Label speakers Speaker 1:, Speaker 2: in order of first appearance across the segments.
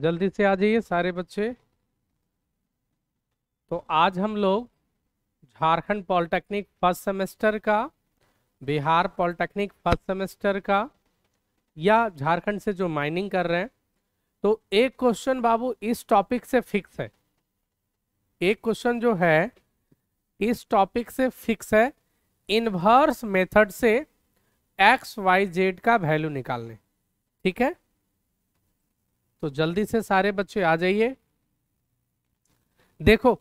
Speaker 1: जल्दी से आ जाइए सारे बच्चे तो आज हम लोग झारखंड पॉलिटेक्निक फर्स्ट सेमेस्टर का बिहार पॉलिटेक्निक फर्स्ट सेमेस्टर का या झारखंड से जो माइनिंग कर रहे हैं तो एक क्वेश्चन बाबू इस टॉपिक से फिक्स है एक क्वेश्चन जो है इस टॉपिक से फिक्स है इनवर्स मेथड से एक्स वाई जेड का वैल्यू निकालने ठीक है तो जल्दी से सारे बच्चे आ जाइए देखो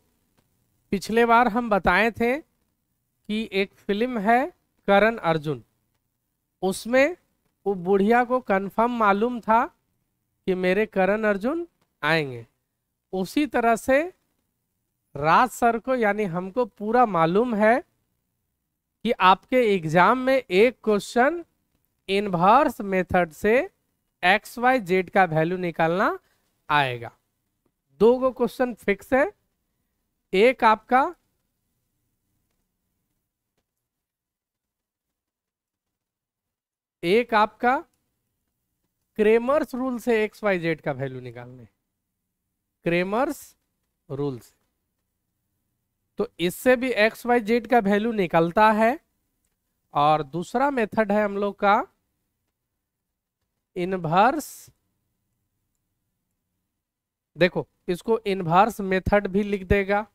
Speaker 1: पिछले बार हम बताए थे कि एक फिल्म है करण अर्जुन उसमें वो बुढ़िया को कंफर्म मालूम था कि मेरे करण अर्जुन आएंगे उसी तरह से राज सर को यानी हमको पूरा मालूम है कि आपके एग्जाम में एक क्वेश्चन इनवर्स मेथड से एक्स वाई जेड का वैल्यू निकालना आएगा दो गो क्वेश्चन फिक्स है एक आपका एक आपका क्रेमर्स रूल से एक्स वाई जेड का वैल्यू निकालने क्रेमर्स रूल से तो इससे भी एक्स वाई जेड का वैल्यू निकलता है और दूसरा मेथड है हम लोग का इनवर्स देखो इसको इनवर्स मेथड भी लिख देगा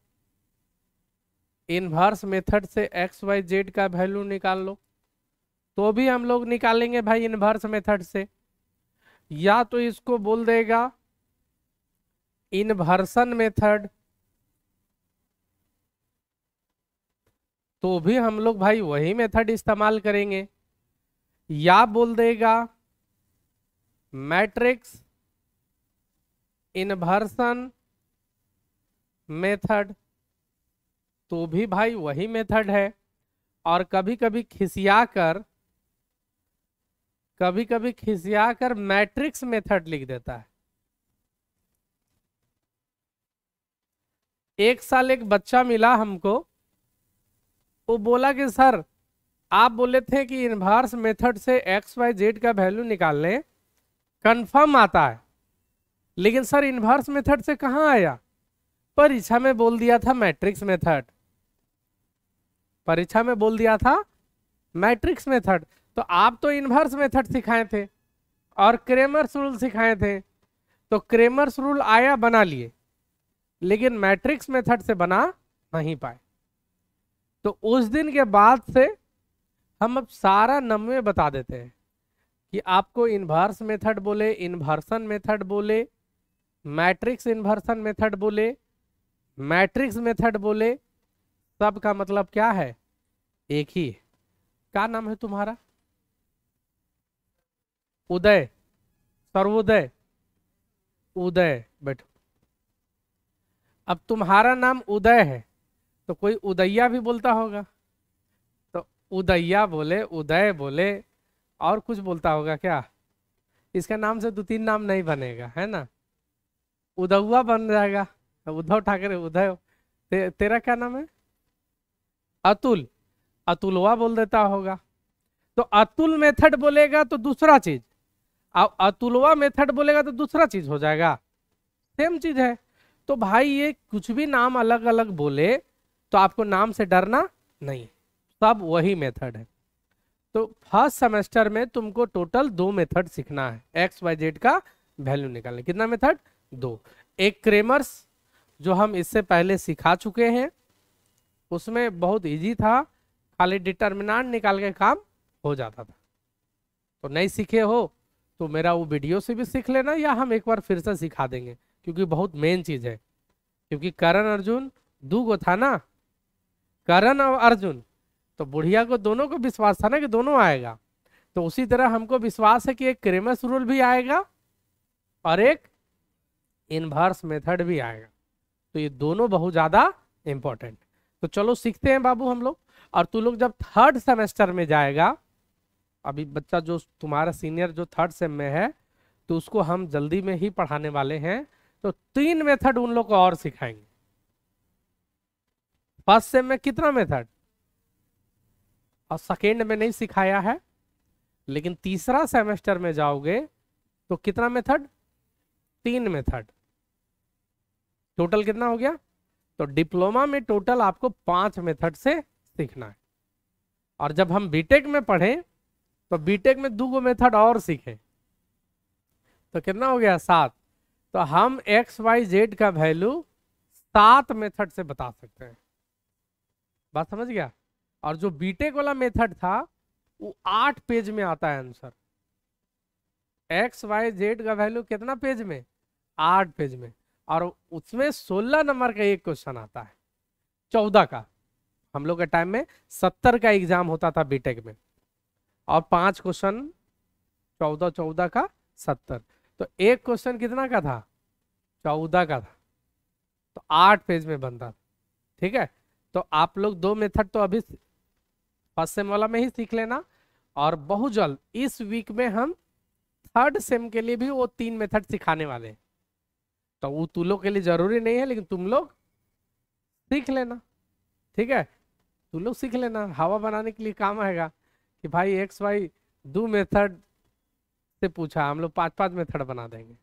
Speaker 1: इनवर्स मेथड से एक्स वाई जेड का वैल्यू निकाल लो तो भी हम लोग निकालेंगे भाई इनवर्स मेथड से या तो इसको बोल देगा इनवर्सन मेथड तो भी हम लोग भाई वही मेथड इस्तेमाल करेंगे या बोल देगा मैट्रिक्स इन्वर्सन मेथड तो भी भाई वही मेथड है और कभी कभी खिसिया कर कभी कभी खिसिया कर मैट्रिक्स मेथड लिख देता है एक साल एक बच्चा मिला हमको वो बोला कि सर आप बोले थे कि इन्वर्स मेथड से एक्स वाई जेड का वैल्यू निकाल लें कंफर्म आता है लेकिन सर इन्वर्स मेथड से कहाँ आया परीक्षा में बोल दिया था मैट्रिक्स मेथड परीक्षा में बोल दिया था मैट्रिक्स मेथड तो आप तो इन्वर्स मेथड सिखाए थे और क्रेमर्स रूल सिखाए थे तो क्रेमर्स रूल आया बना लिए लेकिन मैट्रिक्स मेथड से बना नहीं पाए तो उस दिन के बाद से हम अब सारा नमवे बता देते हैं कि आपको इन्वर्स मेथड बोले इन्वर्सन मेथड बोले मैट्रिक्स इन्वर्सन मेथड बोले मैट्रिक्स मेथड बोले सब का मतलब क्या है एक ही क्या नाम है तुम्हारा उदय सर्वोदय उदय बैठो अब तुम्हारा नाम उदय है तो कोई उदैया भी बोलता होगा तो उदैया बोले उदय बोले और कुछ बोलता होगा क्या इसका नाम से दो तीन नाम नहीं बनेगा है ना उदौआ बन जाएगा उद्धव ठाकरे उदय ते, तेरा क्या नाम है अतुल अतुलवा बोल देता होगा तो अतुल मेथड बोलेगा तो दूसरा चीज अब अतुलवा मेथड बोलेगा तो दूसरा चीज हो जाएगा सेम चीज है तो भाई ये कुछ भी नाम अलग अलग बोले तो आपको नाम से डरना नहीं सब वही मेथड है तो फर्स्ट सेमेस्टर में तुमको टोटल दो मेथड सीखना है एक्स वाई जेड का वैल्यू निकालना कितना मेथड दो एक क्रेमर्स जो हम इससे पहले सिखा चुके हैं उसमें बहुत इजी था खाली डिटर्मिनाट निकाल के काम हो जाता था तो नहीं सीखे हो तो मेरा वो वीडियो से भी सीख लेना या हम एक बार फिर से सिखा देंगे क्योंकि बहुत मेन चीज़ है क्योंकि करण अर्जुन दू था ना करण और अर्जुन तो बुढ़िया को दोनों को विश्वास था ना कि दोनों आएगा तो उसी तरह हमको विश्वास है कि एक क्रेमस रूल भी आएगा और एक इनवर्स मेथड भी आएगा तो ये दोनों बहुत ज़्यादा इंपॉर्टेंट तो चलो सीखते हैं बाबू हम लोग और तू लोग जब थर्ड सेमेस्टर में जाएगा अभी बच्चा जो तुम्हारा सीनियर जो थर्ड सेम में है तो उसको हम जल्दी में ही पढ़ाने वाले हैं तो तीन मेथड उन लोग को और सिखाएंगे फर्स्ट सेम में कितना मेथड और सेकेंड में नहीं सिखाया है लेकिन तीसरा सेमेस्टर में जाओगे तो कितना मेथड तीन मेथड टोटल कितना हो गया तो डिप्लोमा में टोटल आपको पांच मेथड से सीखना है और जब हम बीटेक में पढ़े तो बीटेक में दो गो मेथड और सीखे तो कितना हो गया सात तो हम एक्स वाई जेड का वैल्यू सात मेथड से बता सकते हैं बात समझ गया और जो बीटेक वाला मेथड था वो आठ पेज में आता है आंसर एक्स वाई जेड का वैल्यू कितना पेज में आठ पेज में और उसमें सोलह नंबर का एक क्वेश्चन आता है चौदह का हम लोग के टाइम में सत्तर का एग्जाम होता था बीटेक में और पांच क्वेश्चन चौदह चौदह का सत्तर तो एक क्वेश्चन कितना का था चौदह का था तो आठ पेज में बनता था ठीक है तो आप लोग दो मेथड तो अभी फर्स्ट सेम वाला में ही सीख लेना और बहुत जल्द इस वीक में हम थर्ड सेम के लिए भी वो तीन मेथड सिखाने वाले हैं तो वो तू लोग के लिए जरूरी नहीं है लेकिन तुम लोग सीख लेना ठीक है तू लोग सीख लेना हवा बनाने के लिए काम आएगा कि भाई एक्स वाई दो मेथड से पूछा हम लोग पांच पांच मेथड बना देंगे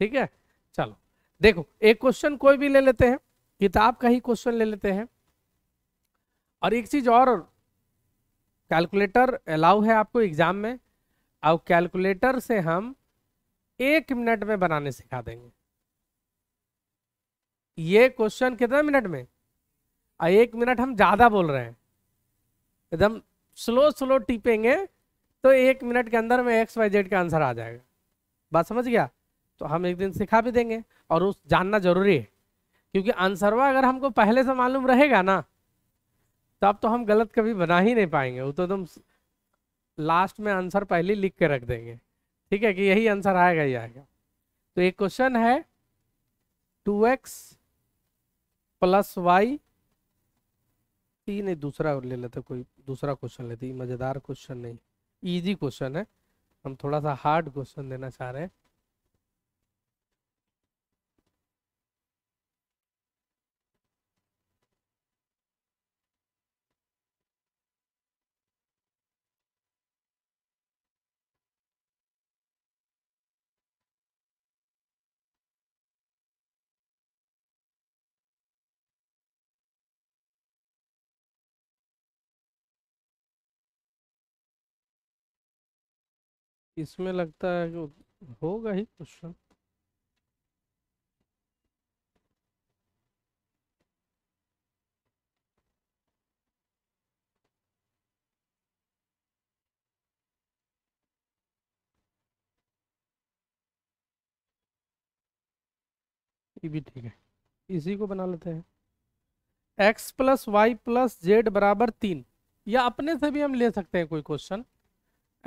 Speaker 1: ठीक है चलो देखो एक क्वेश्चन कोई भी ले लेते हैं किताब का ही क्वेश्चन ले लेते हैं और एक चीज और कैलकुलेटर अलाउ है आपको एग्ज़ाम में और कैलकुलेटर से हम एक मिनट में बनाने सिखा देंगे ये क्वेश्चन कितना मिनट में और एक मिनट हम ज़्यादा बोल रहे हैं एकदम स्लो स्लो टिपेंगे तो एक मिनट के अंदर में एक्स वाई जेड का आंसर आ जाएगा बात समझ गया तो हम एक दिन सिखा भी देंगे और उस जानना जरूरी है क्योंकि आंसरवा अगर हमको पहले से मालूम रहेगा ना तब तो हम गलत कभी बना ही नहीं पाएंगे वो तो तुम लास्ट में आंसर पहले लिख के रख देंगे ठीक है कि यही आंसर आएगा ही आएगा तो एक क्वेश्चन है टू एक्स प्लस वाई तीन नहीं दूसरा ले लेते कोई दूसरा क्वेश्चन लेते मज़ेदार क्वेश्चन नहीं इजी क्वेश्चन है हम थोड़ा सा हार्ड क्वेश्चन देना चाह रहे हैं इसमें लगता है कि होगा ही क्वेश्चन ये भी ठीक है इसी को बना लेते हैं x plus Y plus Z बराबर तीन या अपने से भी हम ले सकते हैं कोई question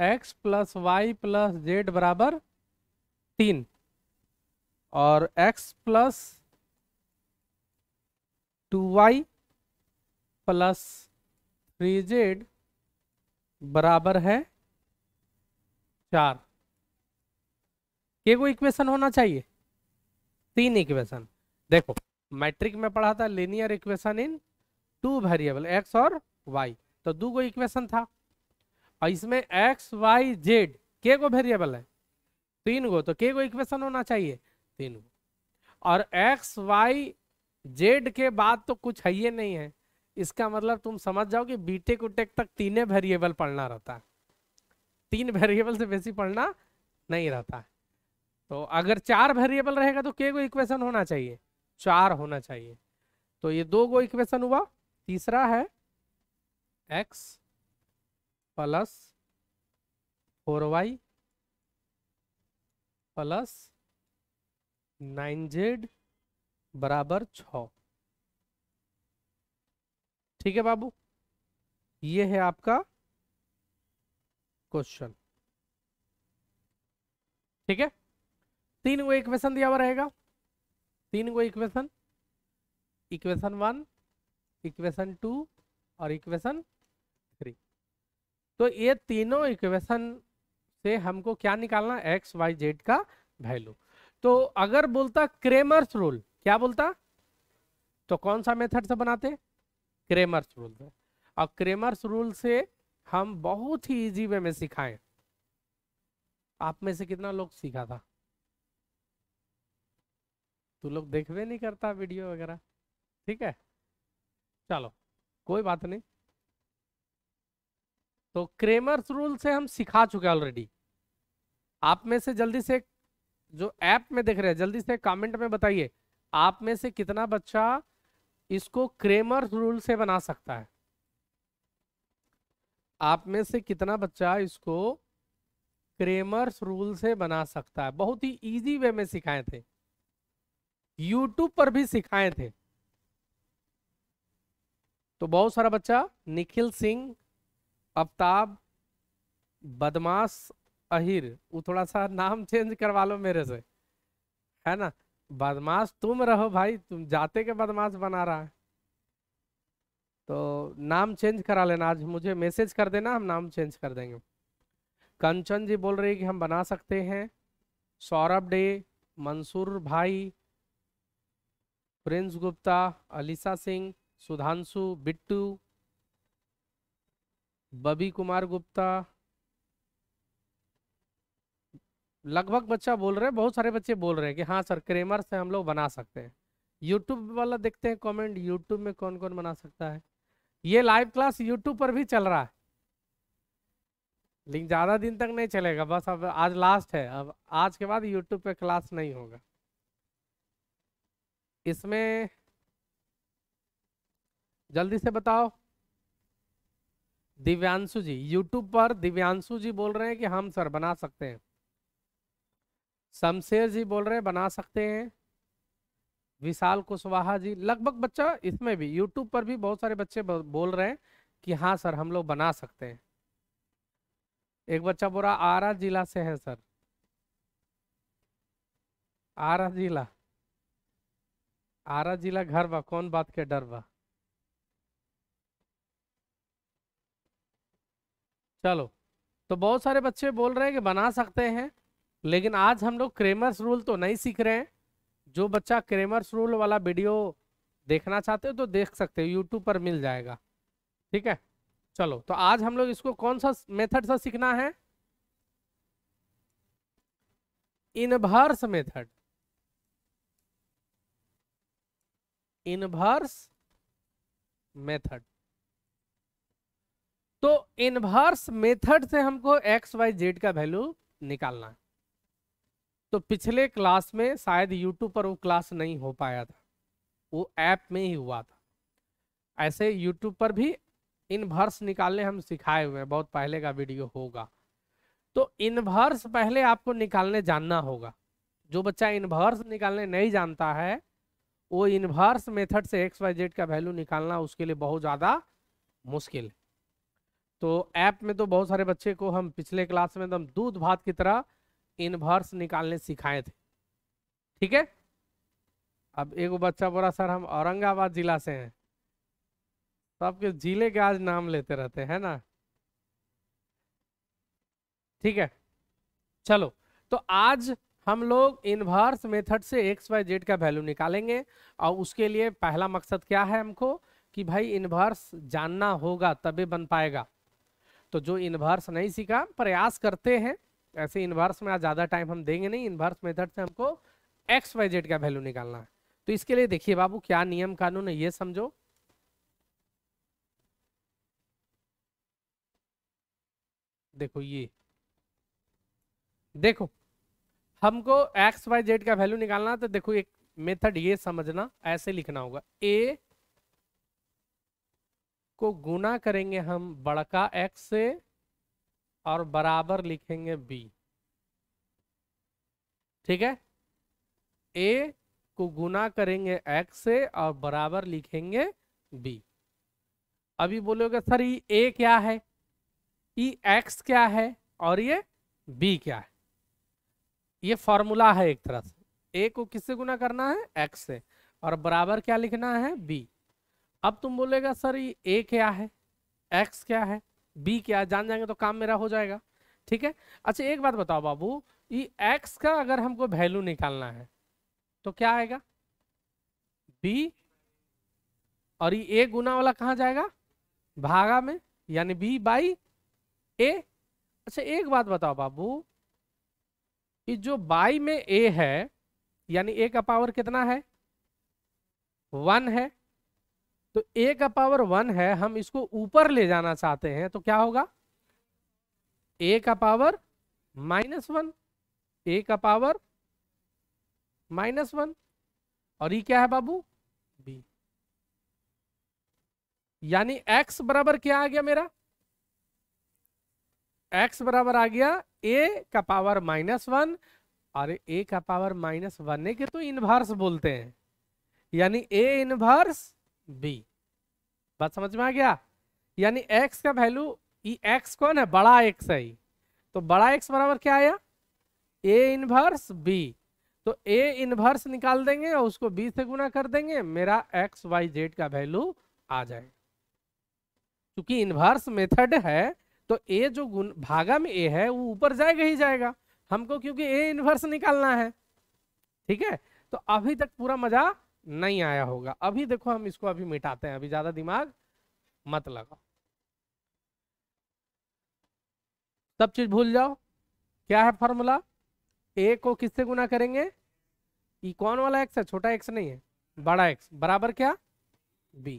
Speaker 1: x plus Y plus Z बराबर तीन और x plus two y plus three z बराबर है चार के को इक्वेशन होना चाहिए तीन इक्वेशन देखो मैट्रिक में पढ़ा था linear equation in two variable x और वाई तो दो गो इक्वेशन था और इसमें एक्स वाई जेड के को वेरिएबल है तीन गो तो के को इक्वेशन होना चाहिए तीन गो और एक्स वाई जेड के बाद तो कुछ है ये नहीं है इसका मतलब तुम समझ जाओ कि बीटेक उटेक तक तीन वेरिएबल पढ़ना रहता है तीन वेरिएबल से बेसी पढ़ना नहीं रहता है तो अगर चार वेरिएबल रहेगा तो के को इक्वेशन होना चाहिए चार होना चाहिए तो ये दो गो इक्वेशन हुआ तीसरा है x plus four y plus nine z बराबर छ ठीक है बाबू ये है आपका क्वेश्चन ठीक है तीन गो इक्वेशन दिया हुआ रहेगा तीन गो equation equation one equation two और इक्वेशन थ्री तो ये तीनों इक्वेशन से हमको क्या निकालना एक्स वाई जेड का वैल्यू तो अगर बोलता क्रेमर्स रूल क्या बोलता तो कौन सा मेथड से बनाते क्रेमर्स रूल से और क्रेमर्स रूल से हम बहुत ही इजी वे में सिखाए आप में से कितना लोग सीखा था तू लोग देखवे नहीं करता वीडियो वगैरह ठीक है चलो कोई बात नहीं तो क्रेमर्स रूल से हम सिखा चुके ऑलरेडी आप में से जल्दी से जो ऐप में देख रहे हैं जल्दी से कमेंट में बताइए आप में से कितना बच्चा इसको क्रेमर्स रूल से बना सकता है आप में से कितना बच्चा इसको क्रेमर्स रूल से बना सकता है बहुत ही इजी वे में सिखाए थे यूट्यूब पर भी सिखाए थे तो बहुत सारा बच्चा निखिल सिंह अफ्ताब बदमाश अहिर वो थोड़ा सा नाम चेंज करवा लो मेरे से है ना बदमाश तुम रहो भाई तुम जाते के बदमाश बना रहा है तो नाम चेंज करा लेना आज मुझे मैसेज कर देना हम नाम चेंज कर देंगे कंचन जी बोल रही है कि हम बना सकते हैं सौरभ डे मंसूर भाई प्रिंस गुप्ता अलीसा सिंह सुधांशु बिट्टू बबी कुमार गुप्ता लगभग बच्चा बोल रहे हैं बहुत सारे बच्चे बोल रहे हैं कि हाँ सर क्रेमर से हम लोग बना सकते हैं यूट्यूब वाला देखते हैं कमेंट यूट्यूब में कौन कौन बना सकता है ये लाइव क्लास यूट्यूब पर भी चल रहा है लेकिन ज़्यादा दिन तक नहीं चलेगा बस अब आज लास्ट है अब आज के बाद यूट्यूब पे क्लास नहीं होगा इसमें जल्दी से बताओ दिव्यांशु जी यूट्यूब पर दिव्यांशु जी बोल रहे हैं कि हम सर बना सकते हैं शमशेर जी बोल रहे हैं बना सकते हैं विशाल कुशवाहा जी लगभग बच्चा इसमें भी यूट्यूब पर भी बहुत सारे बच्चे बोल रहे हैं कि हाँ सर हम लोग बना सकते हैं एक बच्चा बोला आरा जिला से है सर आरा जिला आरा जिला घर बा कौन बात के डर बा चलो तो बहुत सारे बच्चे बोल रहे हैं कि बना सकते हैं लेकिन आज हम लोग क्रेमर्स रूल तो नहीं सीख रहे हैं जो बच्चा क्रेमर्स रूल वाला वीडियो देखना चाहते हो तो देख सकते हो यूट्यूब पर मिल जाएगा ठीक है चलो तो आज हम लोग इसको कौन सा मेथड से सीखना है इनवर्स मेथड इनवर्स मेथड तो इनवर्स मेथड से हमको एक्स वाई जेड का वैल्यू निकालना है तो पिछले क्लास में शायद यूट्यूब पर वो क्लास नहीं हो पाया था वो ऐप में ही हुआ था ऐसे यूट्यूब पर भी इनवर्स निकालने हम सिखाए हुए हैं बहुत पहले का वीडियो होगा तो इनवर्स पहले आपको निकालने जानना होगा जो बच्चा इनवर्स निकालने नहीं जानता है वो इनवर्स मेथड से एक्स वाई जेड का वैल्यू निकालना उसके लिए बहुत ज़्यादा मुश्किल है तो ऐप में तो बहुत सारे बच्चे को हम पिछले क्लास में एकदम तो दूध भात की तरह इनवर्स निकालने सिखाए थे ठीक है अब एक बच्चा बोला सर हम औरंगाबाद जिला से हैं तो आपके जिले के आज नाम लेते रहते हैं ना ठीक है चलो तो आज हम लोग इनवर्स मेथड से एक्स वाई जेड का वैल्यू निकालेंगे और उसके लिए पहला मकसद क्या है हमको कि भाई इनवर्स जानना होगा तभी बन पाएगा तो जो इनवर्स नहीं सीखा प्रयास करते हैं ऐसे इनवर्स में आज ज़्यादा टाइम हम देंगे नहीं इनवर्स मेथड से हमको एक्स वाई जेड का वैल्यू निकालना है तो इसके लिए देखिए बाबू क्या नियम कानून है ये समझो देखो ये देखो हमको एक्स वाई जेड का वैल्यू निकालना तो देखो एक मेथड ये समझना ऐसे लिखना होगा ए को गुना करेंगे हम बड़का एक्स से और बराबर लिखेंगे बी ठीक है ए को गुना करेंगे एक्स से और बराबर लिखेंगे बी अभी बोलोगे सर ये ए क्या है ये एक्स क्या है और ये बी क्या है ये फॉर्मूला है एक तरह से ए को किससे गुना करना है एक्स से और बराबर क्या लिखना है बी अब तुम बोलेगा सर ये ए क्या है एक्स क्या है बी क्या है जान जाएंगे तो काम मेरा हो जाएगा ठीक है अच्छा एक बात बताओ बाबू ये एक्स का अगर हमको वैल्यू निकालना है तो क्या आएगा बी और ये ए गुना वाला कहाँ जाएगा भागा में यानी बी बाई ए अच्छा एक बात बताओ बाबू ये जो बाई में ए है यानी ए का पावर कितना है वन है तो ए का पावर वन है हम इसको ऊपर ले जाना चाहते हैं तो क्या होगा ए का पावर माइनस वन ए का पावर माइनस वन और ये e क्या है बाबू बी यानी x बराबर क्या आ गया मेरा x बराबर आ गया a का पावर माइनस वन और a का पावर माइनस वन के तो इनवर्स बोलते हैं यानी a इनवर्स b बात समझ में आ गया यानी x का वैल्यू ई एक्स कौन है बड़ा x है ही तो बड़ा x बराबर क्या आया a इनवर्स b तो a इनवर्स निकाल देंगे और उसको b से गुना कर देंगे मेरा x y z का वैल्यू आ जाए क्योंकि इनवर्स मेथड है तो a जो गुण भागा में a है वो ऊपर जाएगा ही जाएगा हमको क्योंकि a इनवर्स निकालना है ठीक है तो अभी तक पूरा मजा नहीं आया होगा अभी देखो हम इसको अभी मिटाते हैं अभी ज्यादा दिमाग मत लगाओ सब चीज भूल जाओ क्या है फॉर्मूला ए को किससे गुना करेंगे ई e कौन वाला एक्स है छोटा एक्स नहीं है बड़ा एक्स बराबर क्या बी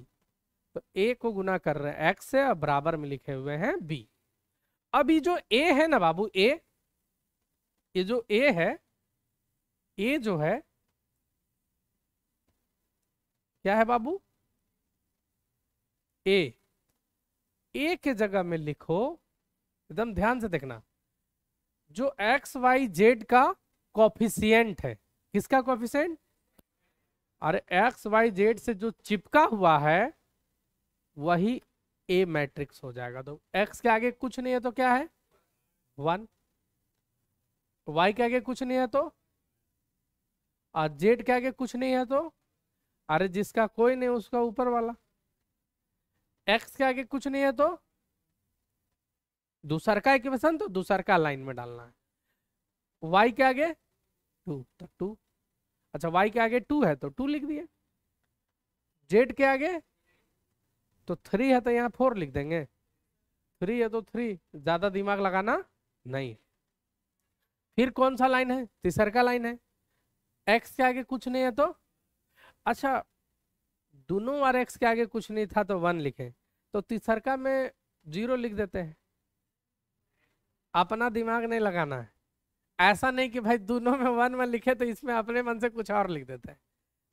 Speaker 1: तो ए को गुना कर रहे हैं एक्स से और बराबर में लिखे हुए हैं बी अभी जो ए है ना बाबू ए ये जो ए है ए जो है क्या है बाबू ए ए के जगह में लिखो एकदम ध्यान से देखना जो एक्स वाई जेड का कॉफिशियंट है किसका कॉफिशियंट अरे एक्स वाई जेड से जो चिपका हुआ है वही ए मैट्रिक्स हो जाएगा तो एक्स के आगे कुछ नहीं है तो क्या है वन वाई के आगे कुछ नहीं है तो और जेड के आगे कुछ नहीं है तो अरे जिसका कोई नहीं उसका ऊपर वाला एक्स के आगे कुछ नहीं है तो दूसर का इक्वेशन तो दूसर का लाइन में डालना है वाई के आगे टू तो टू अच्छा वाई के आगे टू है तो टू लिख दिया जेड के आगे तो थ्री है तो यहाँ फोर लिख देंगे थ्री है तो थ्री ज्यादा दिमाग लगाना नहीं फिर कौन सा लाइन है तीसर का लाइन है एक्स के आगे कुछ नहीं है तो अच्छा दोनों आर एक्स के आगे कुछ नहीं था तो वन लिखे तो तीसरका में जीरो लिख देते हैं अपना दिमाग नहीं लगाना है ऐसा नहीं कि भाई दोनों में वन वन लिखे तो इसमें अपने मन से कुछ और लिख देते हैं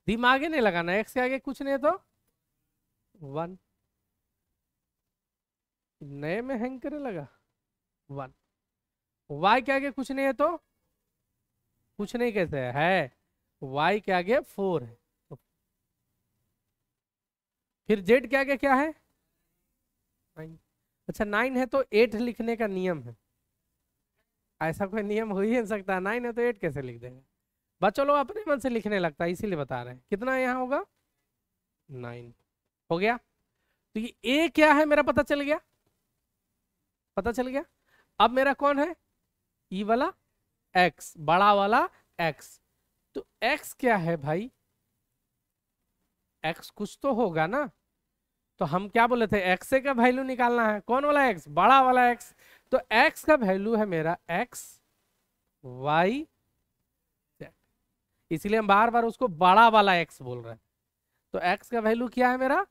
Speaker 1: दिमाग ही नहीं लगाना एक्स के आगे कुछ नहीं है तो वन नए में हैंग करे लगा वन वाई के आगे कुछ नहीं है तो कुछ नहीं कहते है वाई के आगे फोर है फिर जेड क्या क्या क्या है नाइन अच्छा नाइन है तो एट लिखने का नियम है ऐसा कोई नियम हो ही नहीं सकता नाइन है तो एट कैसे लिख देगा बच्चों लोग अपने मन से लिखने लगता है इसीलिए बता रहे हैं कितना यहाँ होगा नाइन हो गया तो ये ए क्या है मेरा पता चल गया पता चल गया अब मेरा कौन है ई e वाला एक्स बड़ा वाला एक्स तो एक्स क्या है भाई एक्स कुछ तो होगा ना तो हम क्या बोले थे एक्स का वैल्यू निकालना है कौन वाला एक्स बड़ा वाला एक्स तो एक्स का वैल्यू है मेरा एक्स वाई इसलिए हम बार बार उसको बड़ा वाला एक्स बोल रहे हैं तो एक्स का वैल्यू क्या है मेरा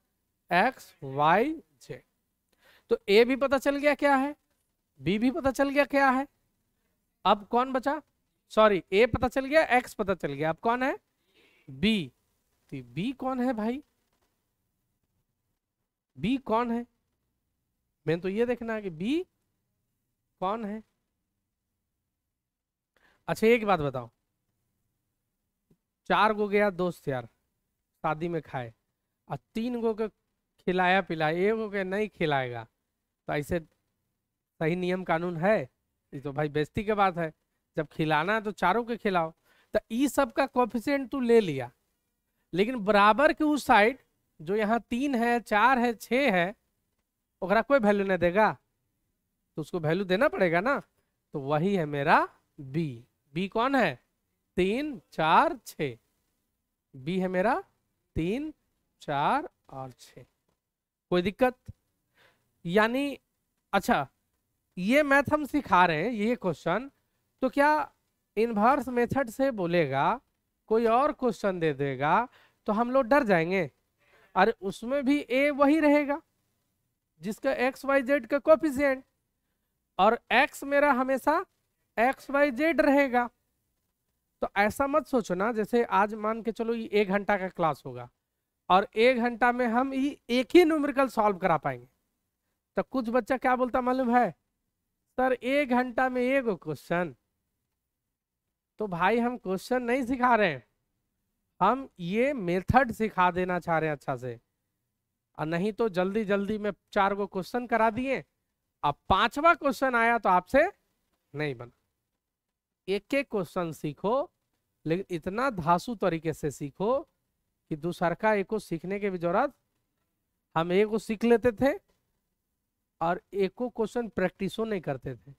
Speaker 1: एक्स वाई जेड तो ए भी पता चल गया क्या है बी भी पता चल गया क्या है अब कौन बचा सॉरी ए पता चल गया एक्स पता चल गया अब कौन है बी तो बी कौन है भाई बी कौन है मैंने तो ये देखना है कि बी कौन है अच्छा एक बात बताओ चार गो गया दोस्त यार शादी में खाए और तीन गो के खिलाया पिलाया एक गो के नहीं खिलाएगा तो ऐसे सही नियम कानून है ये तो भाई बेस्ती के बात है जब खिलाना है तो चारों के खिलाओ तो ई सब का कॉफिशेंट तू ले लिया लेकिन बराबर के उस साइड जो यहाँ तीन है चार है छ है ओकरा कोई वैल्यू नहीं देगा तो उसको वैल्यू देना पड़ेगा ना तो वही है मेरा बी बी कौन है तीन चार छ बी है मेरा तीन चार और छ कोई दिक्कत यानी अच्छा ये मैथ हम सिखा रहे हैं ये क्वेश्चन तो क्या इनवर्स मेथड से बोलेगा कोई और क्वेश्चन दे देगा तो हम लोग डर जाएंगे अरे उसमें भी ए वही रहेगा जिसका एक्स वाई जेड का कॉपिशियंट और एक्स मेरा हमेशा एक्स वाई जेड रहेगा तो ऐसा मत ना जैसे आज मान के चलो ये एक घंटा का क्लास होगा और एक घंटा में हम ये एक ही न्यूमेरिकल सॉल्व करा पाएंगे तो कुछ बच्चा क्या बोलता मालूम है सर एक घंटा में एक क्वेश्चन तो भाई हम क्वेश्चन नहीं सिखा रहे हैं हम ये मेथड सिखा देना चाह रहे हैं अच्छा से और नहीं तो जल्दी जल्दी में चार गो क्वेश्चन करा दिए अब पांचवा क्वेश्चन आया तो आपसे नहीं बना एक एक क्वेश्चन सीखो लेकिन इतना धासु तरीके से सीखो कि दूसर का एक को सीखने की भी जरूरत हम एक को सीख लेते थे और एक को क्वेश्चन प्रैक्टिसो नहीं करते थे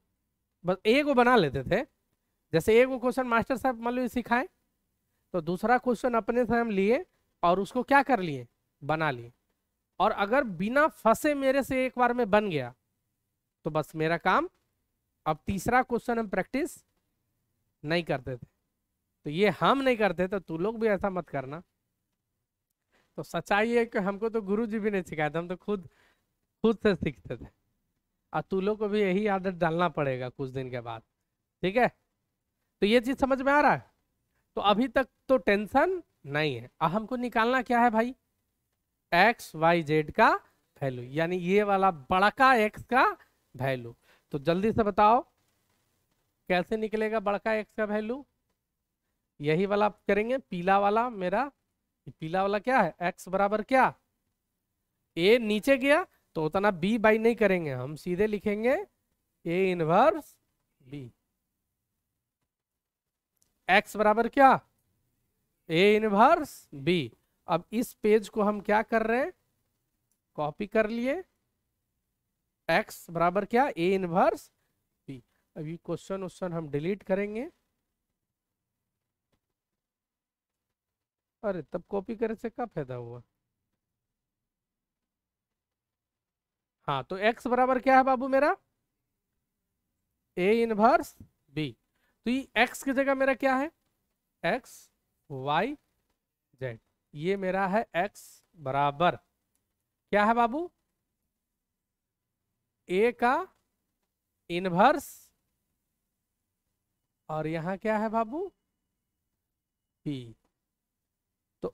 Speaker 1: बस एक को बना लेते थे जैसे एक को क्वेश्चन मास्टर साहब मान लो सिखाए तो दूसरा क्वेश्चन अपने से हम लिए और उसको क्या कर लिए बना लिए और अगर बिना फंसे मेरे से एक बार में बन गया तो बस मेरा काम अब तीसरा क्वेश्चन हम प्रैक्टिस नहीं करते थे तो ये हम नहीं करते तो तू लोग भी ऐसा मत करना तो सच्चाई है कि हमको तो गुरु जी भी नहीं सिखाया था हम तो खुद खुद से सीखते थे और तू लोग को भी यही आदत डालना पड़ेगा कुछ दिन के बाद ठीक है तो ये चीज समझ में आ रहा है तो अभी तक तो टेंशन नहीं है अब हमको निकालना क्या है भाई एक्स वाई जेड का वैल्यू यानी ये वाला बड़का एक्स का वैल्यू तो जल्दी से बताओ कैसे निकलेगा बड़का एक्स का वैल्यू यही वाला करेंगे पीला वाला मेरा पीला वाला क्या है एक्स बराबर क्या ए नीचे गया तो उतना बी बाई नहीं करेंगे हम सीधे लिखेंगे ए इनवर्स बी एक्स बराबर क्या ए इनवर्स बी अब इस पेज को हम क्या कर रहे हैं कॉपी कर लिए एक्स बराबर क्या ए इनवर्स बी अब ये क्वेश्चन उश्चन हम डिलीट करेंगे अरे तब कॉपी करने से क्या फायदा हुआ हाँ तो एक्स बराबर क्या है बाबू मेरा ए इनवर्स बी तो ये एक्स की जगह मेरा क्या है एक्स वाई जेड ये मेरा है एक्स बराबर क्या है बाबू ए का इनवर्स और यहां क्या है बाबू पी तो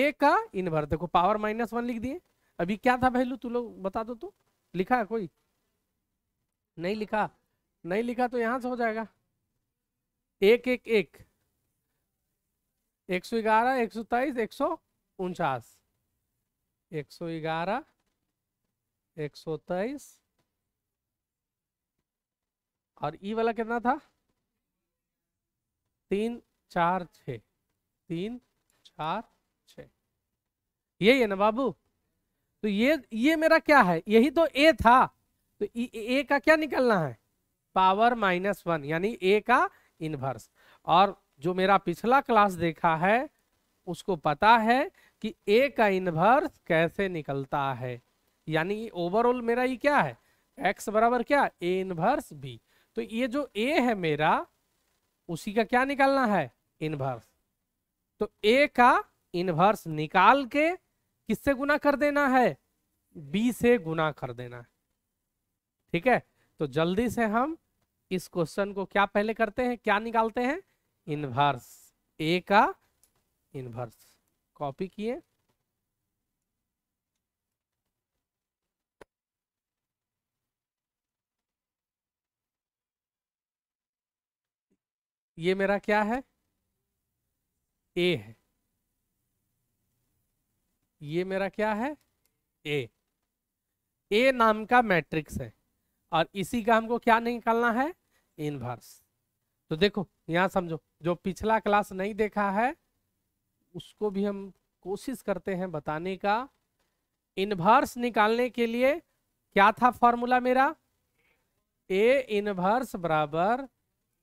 Speaker 1: ए का इनवर्स देखो पावर माइनस वन लिख दिए अभी क्या था वैल्यू तू लोग बता दो तो लिखा है कोई नहीं लिखा नहीं लिखा तो यहां से हो जाएगा एक एक एक सौ ग्यारह एक सौ तेईस एक सौ उनचास एक सौ ग्यारह एक सौ तेईस और ई वाला कितना था तीन चार छ तीन चार छ यही है ना बाबू तो ये ये मेरा क्या है यही तो ए था तो ए, ए का क्या निकलना है पावर माइनस वन यानी ए का इनवर्स और जो मेरा पिछला क्लास देखा है उसको पता है कि ए का इनवर्स कैसे निकलता है यानी ओवरऑल मेरा ये क्या है एक्स बराबर क्या ए इनवर्स बी तो ये जो ए है मेरा उसी का क्या निकालना है इनवर्स तो ए का इनवर्स निकाल के किससे गुना कर देना है बी से गुना कर देना है ठीक है तो जल्दी से हम इस क्वेश्चन को क्या पहले करते हैं क्या निकालते हैं इनवर्स ए का इनवर्स कॉपी किए ये मेरा क्या है ए है ये मेरा क्या है ए ए नाम का मैट्रिक्स है और इसी का हमको क्या निकालना है इनवर्स तो देखो यहाँ समझो जो पिछला क्लास नहीं देखा है उसको भी हम कोशिश करते हैं बताने का इनवर्स निकालने के लिए क्या था फॉर्मूला मेरा ए इनवर्स बराबर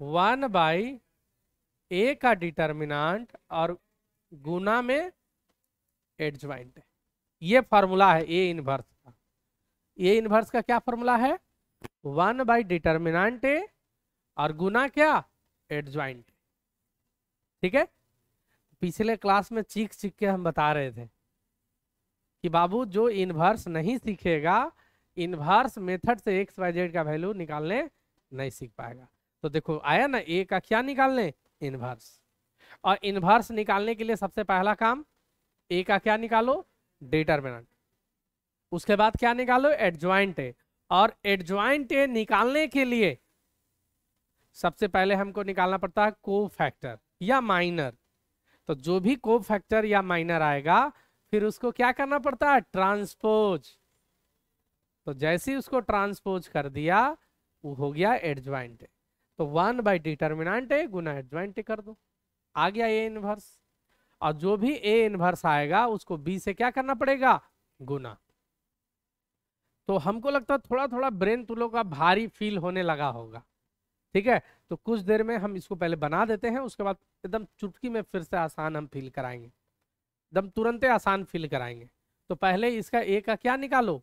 Speaker 1: वन बाई ए का डिटर्मिनाट और गुना में एडजॉइंट है ये फॉर्मूला है ए इनवर्स का ए इनवर्स का क्या फॉर्मूला है वन बाई डिटर्मिनांट ए और गुना क्या एडज्वाइंट ठीक है पिछले क्लास में चीख चीख के हम बता रहे थे कि बाबू जो इनवर्स नहीं सीखेगा इनवर्स मेथड से एक्स वाई जेड का वैल्यू निकालने नहीं सीख पाएगा तो देखो आया ना ए का क्या निकालने इनवर्स और इन्वर्स निकालने के लिए सबसे पहला काम ए का क्या निकालो डिटर्मिनेंट उसके बाद क्या निकालो एडजॉइंट ए और एडजॉइंट ए निकालने के लिए सबसे पहले हमको निकालना पड़ता है को फैक्टर या माइनर तो जो भी को फैक्टर या माइनर आएगा फिर उसको क्या करना पड़ता है ट्रांसपोज तो जैसे ही उसको ट्रांसपोज कर दिया वो हो गया एडजॉइंट तो वन बाई डिटर्मिनाट ए गुना एडजॉइंट कर दो आ गया ए इनवर्स और जो भी ए इनवर्स आएगा उसको बी से क्या करना पड़ेगा गुना तो हमको लगता है थोड़ा थोड़ा ब्रेन तुलों का भारी फील होने लगा होगा ठीक है तो कुछ देर में हम इसको पहले बना देते हैं उसके बाद एकदम चुटकी में फिर से आसान हम फील कराएंगे एकदम तुरंत आसान फील कराएंगे तो पहले इसका ए का क्या निकालो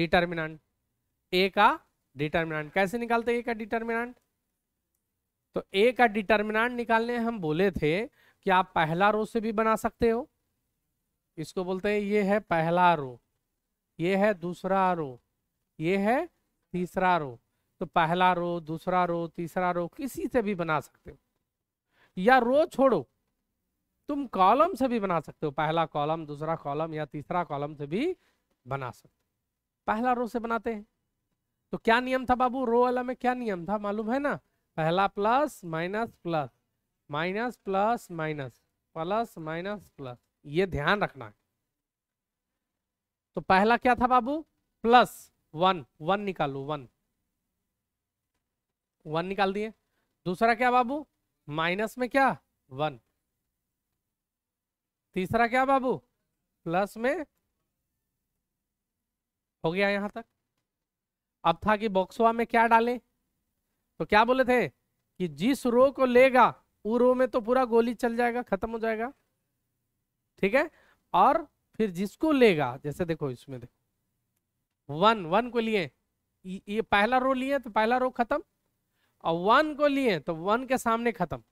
Speaker 1: डिटर्मिनेंट ए का डिटर्मिनेंट कैसे निकालते ए का डिटर्मिनेंट तो ए का डिटर्मिनेंट निकालने हम बोले थे कि आप पहला रो से भी बना सकते हो इसको बोलते हैं ये है पहला रो ये है दूसरा रो ये है तीसरा रो तो पहला रो दूसरा रो तीसरा रो किसी से भी बना सकते हो या रो छोड़ो तुम कॉलम से भी बना सकते हो पहला कॉलम दूसरा कॉलम या तीसरा कॉलम से भी बना सकते हो पहला रो से बनाते हैं तो क्या नियम था बाबू रो वाला में क्या नियम था मालूम है ना पहला plus minus plus minus plus minus plus minus plus ये ध्यान रखना है तो पहला क्या था बाबू प्लस वन वन निकालो वन वन निकाल दिए दूसरा क्या बाबू माइनस में क्या वन तीसरा क्या बाबू प्लस में हो गया यहां तक अब था कि बॉक्सवा में क्या डाले तो क्या बोले थे कि जिस रो को लेगा वो रो में तो पूरा गोली चल जाएगा खत्म हो जाएगा ठीक है और फिर जिसको लेगा जैसे देखो इसमें देखो वन वन को लिए ये पहला रो लिए तो पहला रो खत्म और वन को लिए तो वन के सामने खत्म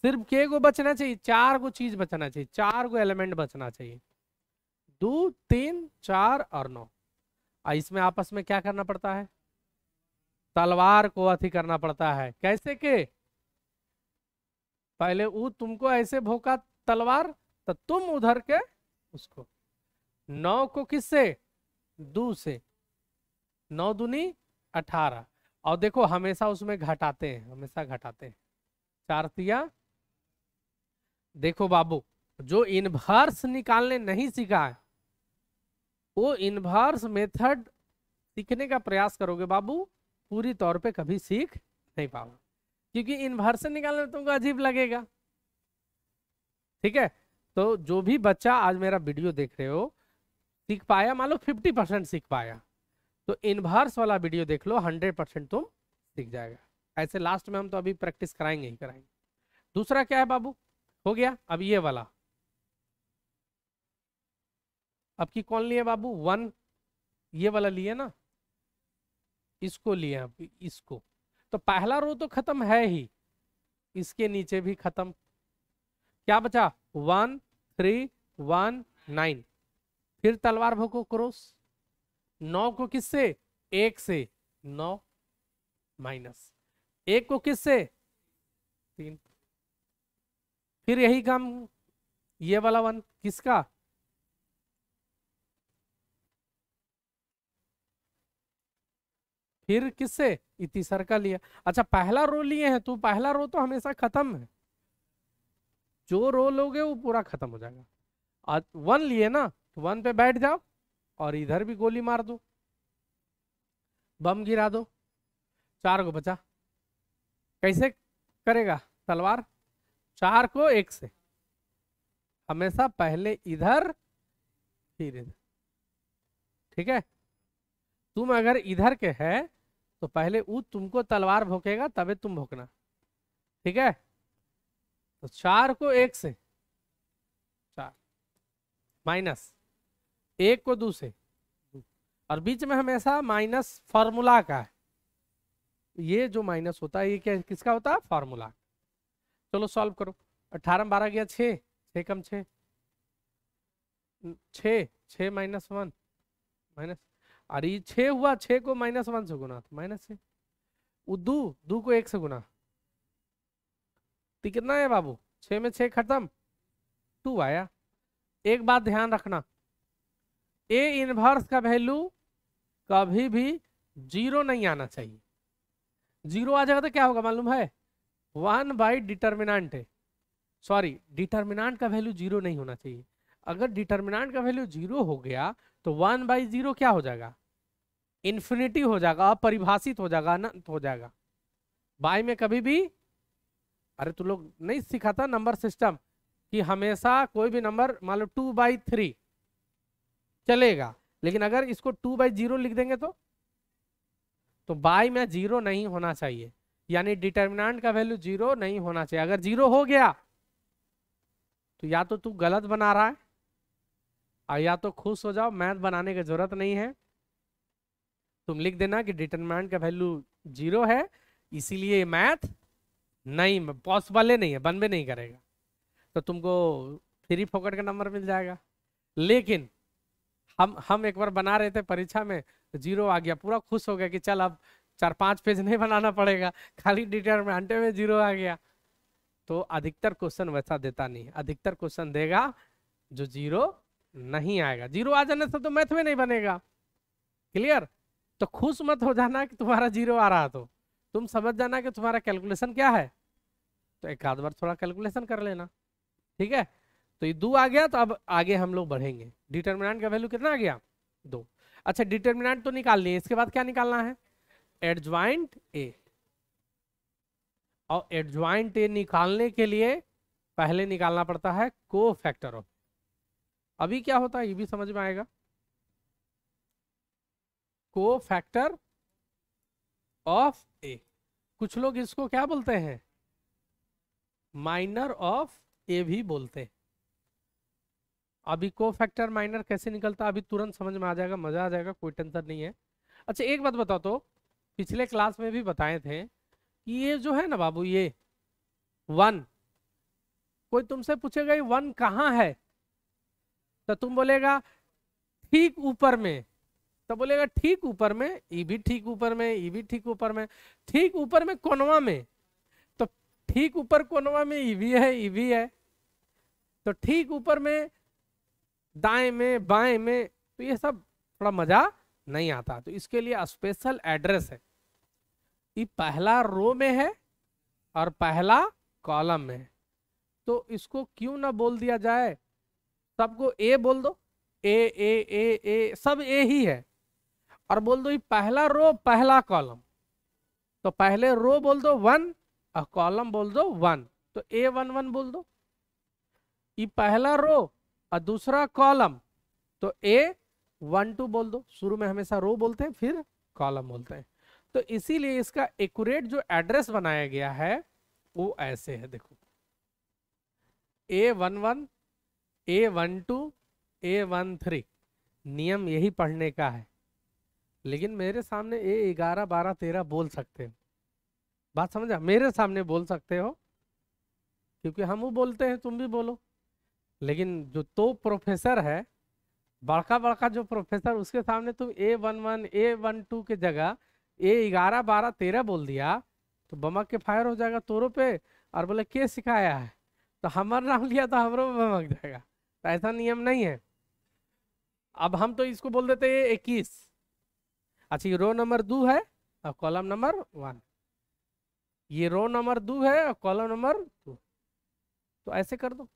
Speaker 1: सिर्फ के को बचना चाहिए चार को चीज बचना चाहिए चार को एलिमेंट बचना चाहिए दो तीन चार और नौ और इसमें आपस में क्या करना पड़ता है तलवार को अथी करना पड़ता है कैसे के पहले वो तुमको ऐसे भोका तलवार तो तुम उधर के उसको नौ को किससे दो से नौ दुनी अठारह और देखो हमेशा उसमें घटाते हैं हमेशा घटाते हैं चार तिया देखो बाबू जो इन्वर्स निकालने नहीं सीखा है वो इन्वर्स मेथड सीखने का प्रयास करोगे बाबू पूरी तौर पे कभी सीख नहीं पाओगे क्योंकि इन्वर्स निकालने में तुमको अजीब लगेगा ठीक है तो जो भी बच्चा आज मेरा वीडियो देख रहे हो सीख पाया मान लो फिफ्टी परसेंट सीख पाया तो इनवर्स वाला वीडियो देख लो हंड्रेड परसेंट तुम सीख जाएगा ऐसे लास्ट में हम तो अभी प्रैक्टिस कराएंगे ही कराएंगे दूसरा क्या है बाबू हो गया अब ये वाला अब की कौन लिए बाबू वन ये वाला लिए ना इसको लिए इसको तो पहला रो तो खत्म है ही इसके नीचे भी खत्म क्या बचा वन थ्री वन नाइन फिर तलवार भोको क्रोस नौ को किससे एक से नौ माइनस एक को किससे तीन फिर यही काम ये वाला वन किसका फिर किससे इतिसर का लिया अच्छा पहला रो लिए हैं तो पहला रो तो हमेशा खत्म है जो रो लोगे वो पूरा खत्म हो जाएगा वन लिए ना तो वन पे बैठ जाओ और इधर भी गोली मार दो बम गिरा दो चार को बचा कैसे करेगा तलवार चार को एक से हमेशा पहले इधर फिर इधर ठीक है तुम अगर इधर के है तो पहले वो तुमको तलवार भोकेगा तबे तुम भोकना ठीक है तो चार को एक से चार माइनस एक को दो से और बीच में हमेशा माइनस फॉर्मूला का है ये जो माइनस होता है ये क्या किसका होता है फॉर्मूला चलो सॉल्व करो अठारह बारह गया छे छः कम छः छः माइनस वन माइनस अरे ये हुआ छ को माइनस वन से गुना तो माइनस छ दो दो को एक से गुना तो कितना है बाबू छ में छ खत्म टू आया एक बात ध्यान रखना ए इनवर्स का वैल्यू कभी भी जीरो नहीं आना चाहिए जीरो आ जाएगा तो क्या होगा मालूम है one by determinant sorry determinant का वैल्यू जीरो नहीं होना चाहिए अगर डिटर्मिनाट का वैल्यू जीरो हो गया तो वन बाई जीरो क्या हो जाएगा इन्फिनिटी हो जाएगा अपरिभाषित हो जाएगा अनंत हो जाएगा बाई में कभी भी अरे तू लोग नहीं सिखाता नंबर सिस्टम कि हमेशा कोई भी नंबर मान लो टू बाई थ्री चलेगा लेकिन अगर इसको टू बाई जीरो लिख देंगे तो तो बाई में जीरो नहीं होना चाहिए यानी डिटर्मिनेंट का वैल्यू जीरो नहीं होना चाहिए अगर जीरो हो गया तो या तो तू गलत बना रहा है और या तो खुश हो जाओ मैथ बनाने की जरूरत नहीं है तुम लिख देना कि डिटर्मिनेंट का वैल्यू जीरो है इसीलिए मैथ नहीं पॉसिबल नहीं है बन भी नहीं करेगा तो तुमको फ्री फोकट का नंबर मिल जाएगा लेकिन हम हम एक बार बना रहे थे परीक्षा में जीरो आ गया पूरा खुश हो गया कि चल अब चार पांच पेज नहीं बनाना पड़ेगा खाली डिटेल में घंटे में जीरो आ गया तो अधिकतर क्वेश्चन वैसा देता नहीं अधिकतर क्वेश्चन देगा जो जीरो नहीं आएगा जीरो आ जाने से तो मैथ में नहीं बनेगा क्लियर तो खुश मत हो जाना कि तुम्हारा जीरो आ रहा तो तुम समझ जाना कि तुम्हारा कैलकुलेशन क्या है तो एक आध बार थोड़ा कैलकुलेशन कर लेना ठीक है तो ये दो आ गया तो अब आगे हम लोग बढ़ेंगे डिटर्मिनेंट का वैल्यू कितना आ गया दो अच्छा डिटर्मिनेंट तो निकाल लिए इसके बाद क्या निकालना है एडज्वाइंट ए और एडज्वाइंट ए निकालने के लिए पहले निकालना पड़ता है को फैक्टर ऑफ अभी क्या होता है ये भी समझ में आएगा को फैक्टर ऑफ ए कुछ लोग इसको क्या बोलते हैं माइनर ऑफ ए भी बोलते हैं अभी को फैक्टर माइनर कैसे निकलता अभी तुरंत समझ में आ जाएगा मज़ा आ जाएगा कोई टेंशन नहीं है अच्छा एक बात बताओ तो पिछले क्लास में भी बताए थे कि ये जो है ना बाबू ये वन कोई तुमसे पूछेगा ये वन कहाँ है तो तुम बोलेगा ठीक ऊपर में तो बोलेगा ठीक ऊपर में ये भी ठीक ऊपर में ये भी ठीक ऊपर में ठीक ऊपर में कोनवा में तो ठीक ऊपर कोनवा में ये भी है ये भी है तो ठीक ऊपर में दाएं में बाएं में तो ये सब थोड़ा मज़ा नहीं आता तो इसके लिए स्पेशल एड्रेस है ये पहला रो में है और पहला कॉलम में है तो इसको क्यों ना बोल दिया जाए सबको ए बोल दो ए ए ए ए सब ए ही है और बोल दो ये पहला रो पहला कॉलम तो पहले रो बोल दो वन और कॉलम बोल दो वन तो ए वन वन बोल दो ये पहला रो और दूसरा कॉलम तो ए वन टू बोल दो शुरू में हमेशा रो बोलते हैं फिर कॉलम बोलते हैं तो इसीलिए इसका एक्यूरेट जो एड्रेस बनाया गया है वो ऐसे है देखो A one one A one two A one three नियम यही पढ़ने का है लेकिन मेरे सामने ए ग्यारह बारह तेरह बोल सकते हो बात समझा मेरे सामने बोल सकते हो क्योंकि हम वो बोलते हैं तुम भी बोलो लेकिन जो तो प्रोफेसर है बड़का बड़का जो प्रोफेसर उसके सामने तुम A one one A one two के जगह ए ग्यारह बारह तेरह बोल दिया तो बमक के फायर हो जाएगा तोरों पे और बोले के सिखाया है तो हमारा नाम लिया तो हमरो में बमक जाएगा तो ऐसा नियम नहीं है अब हम तो इसको बोल देते हैं इक्कीस अच्छा ये रो नंबर दो है और कॉलम नंबर वन ये रो नंबर दो है और कॉलम नंबर टू तो ऐसे कर दो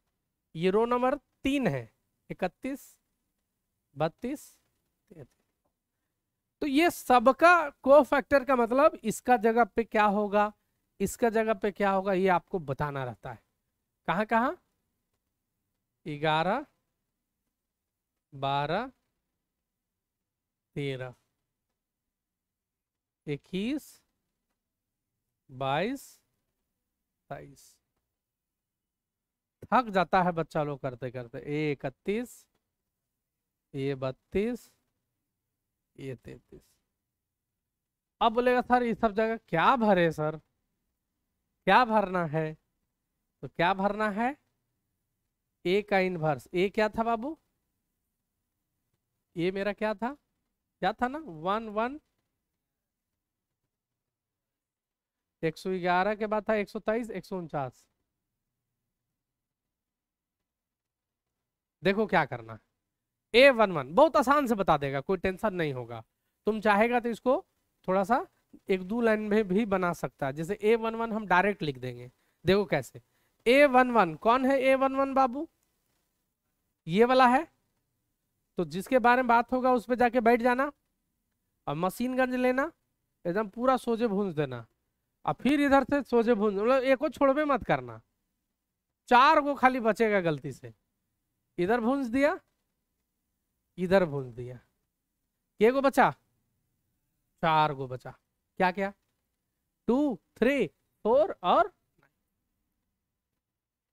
Speaker 1: ये रो नंबर तीन है इकतीस बत्तीस तो ये सबका को फैक्टर का मतलब इसका जगह पे क्या होगा इसका जगह पे क्या होगा ये आपको बताना रहता है कहाँ कहाँ ग्यारह बारह तेरह इक्कीस बाईस तेईस थक जाता है बच्चा लोग करते करते ए इकतीस ये बत्तीस ये तैतीस अब बोलेगा सर ये सब जगह क्या भरे सर क्या भरना है तो क्या भरना है ए का इनवर्स ए क्या था बाबू ए मेरा क्या था क्या था ना वन वन एक सौ ग्यारह के बाद था एक सौ तेईस एक सौ उनचास देखो क्या करना है ए वन वन बहुत आसान से बता देगा कोई टेंशन नहीं होगा तुम चाहेगा तो इसको थोड़ा सा एक दो लाइन में भी बना सकता है जैसे ए वन वन हम डायरेक्ट लिख देंगे देखो कैसे ए वन वन कौन है ए वन वन बाबू ये वाला है तो जिसके बारे में बात होगा उस पर जाके बैठ जाना और मशीन गंज लेना एकदम पूरा सोजे भूंज देना और फिर इधर से सोजे भूंज मतलब एक को छोड़वे मत करना चार को खाली बचेगा गलती से इधर भूंज दिया इधर भूंज दिया के गो बचा चार गो बचा क्या क्या टू थ्री फोर और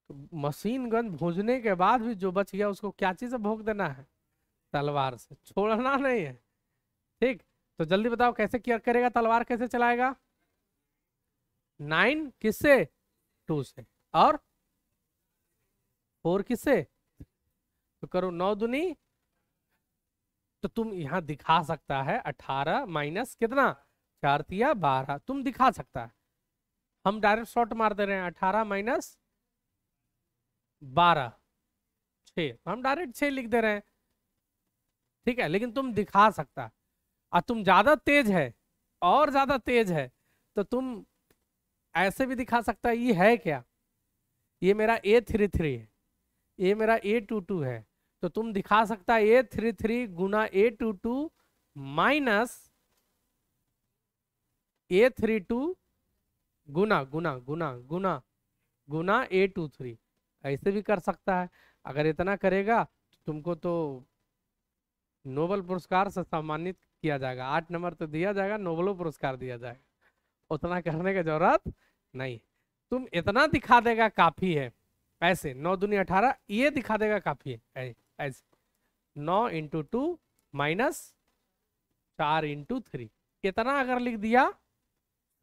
Speaker 1: तो मशीन गन भूजने के बाद भी जो बच गया उसको क्या चीज से भोग देना है तलवार से छोड़ना नहीं है ठीक तो जल्दी बताओ कैसे क्या करेगा तलवार कैसे चलाएगा नाइन किससे टू से और फोर किससे तो करो नौ दुनी तो तुम यहां दिखा सकता है अठारह माइनस कितना चार तिया बारह तुम दिखा सकता है हम डायरेक्ट शॉर्ट मार दे रहे हैं अठारह माइनस बारह छ तो हम डायरेक्ट छ लिख दे रहे हैं ठीक है लेकिन तुम दिखा सकता और तुम ज्यादा तेज है और ज्यादा तेज है तो तुम ऐसे भी दिखा सकता है ये है क्या ये मेरा ए थ्री थ्री है ये मेरा ए टू टू है तो तुम दिखा सकता ए थ्री थ्री गुना ए टू टू माइनस ए थ्री टू गुना गुना गुना गुना गुना ए टू थ्री ऐसे भी कर सकता है अगर इतना करेगा तो तुमको तो नोबल पुरस्कार से सम्मानित किया जाएगा आठ नंबर तो दिया जाएगा नोबलो पुरस्कार दिया जाएगा उतना करने की जरूरत नहीं तुम इतना दिखा देगा काफी है ऐसे नौ दुनिया अठारह ये दिखा देगा काफी है एज नौ इंटू टू माइनस चार इंटू थ्री इतना अगर लिख दिया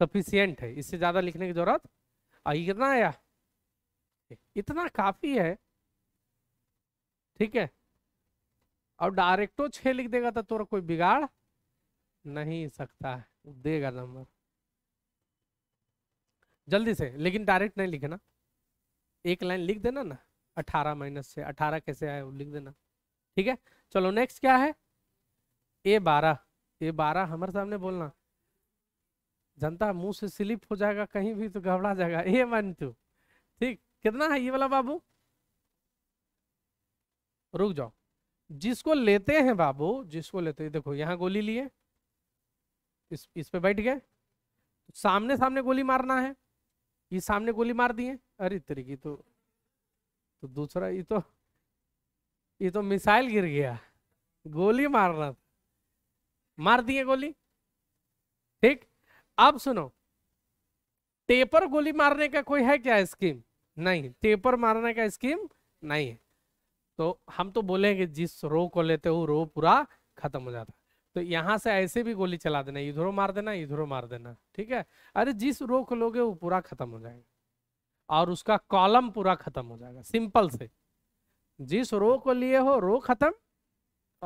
Speaker 1: सफिशियंट है इससे ज़्यादा लिखने की ज़रूरत आई कितना आया इतना काफ़ी है ठीक है और डायरेक्टो छ लिख देगा तो तोरा कोई बिगाड़ नहीं सकता है देगा नंबर जल्दी से लेकिन डायरेक्ट नहीं लिखना एक लाइन लिख देना ना अठारह माइनस छः अठारह कैसे आए वो लिख देना ठीक है चलो नेक्स्ट क्या है ए बारह ए बारह हमारे सामने बोलना जनता मुंह से स्लिप हो जाएगा कहीं भी तो घबरा जाएगा ए वन टू ठीक कितना है ये वाला बाबू रुक जाओ जिसको लेते हैं बाबू जिसको लेते हैं देखो यहाँ गोली लिए इस इस पे बैठ गए सामने सामने गोली मारना है ये सामने गोली मार दिए अरे तरीके तो तो दूसरा ये तो ये तो मिसाइल गिर गया गोली मारना मार दिए गोली ठीक अब सुनो टेपर गोली मारने का कोई है क्या स्कीम नहीं टेपर मारने का स्कीम नहीं है तो हम तो बोलेंगे जिस रो को लेते हो रो पूरा खत्म हो जाता तो यहां से ऐसे भी गोली चला देना इधरों मार देना इधरों मार देना ठीक है अरे जिस रो को लोगे वो पूरा खत्म हो जाएगा और उसका कॉलम पूरा खत्म हो जाएगा सिंपल से जिस रो को लिए हो रो खत्म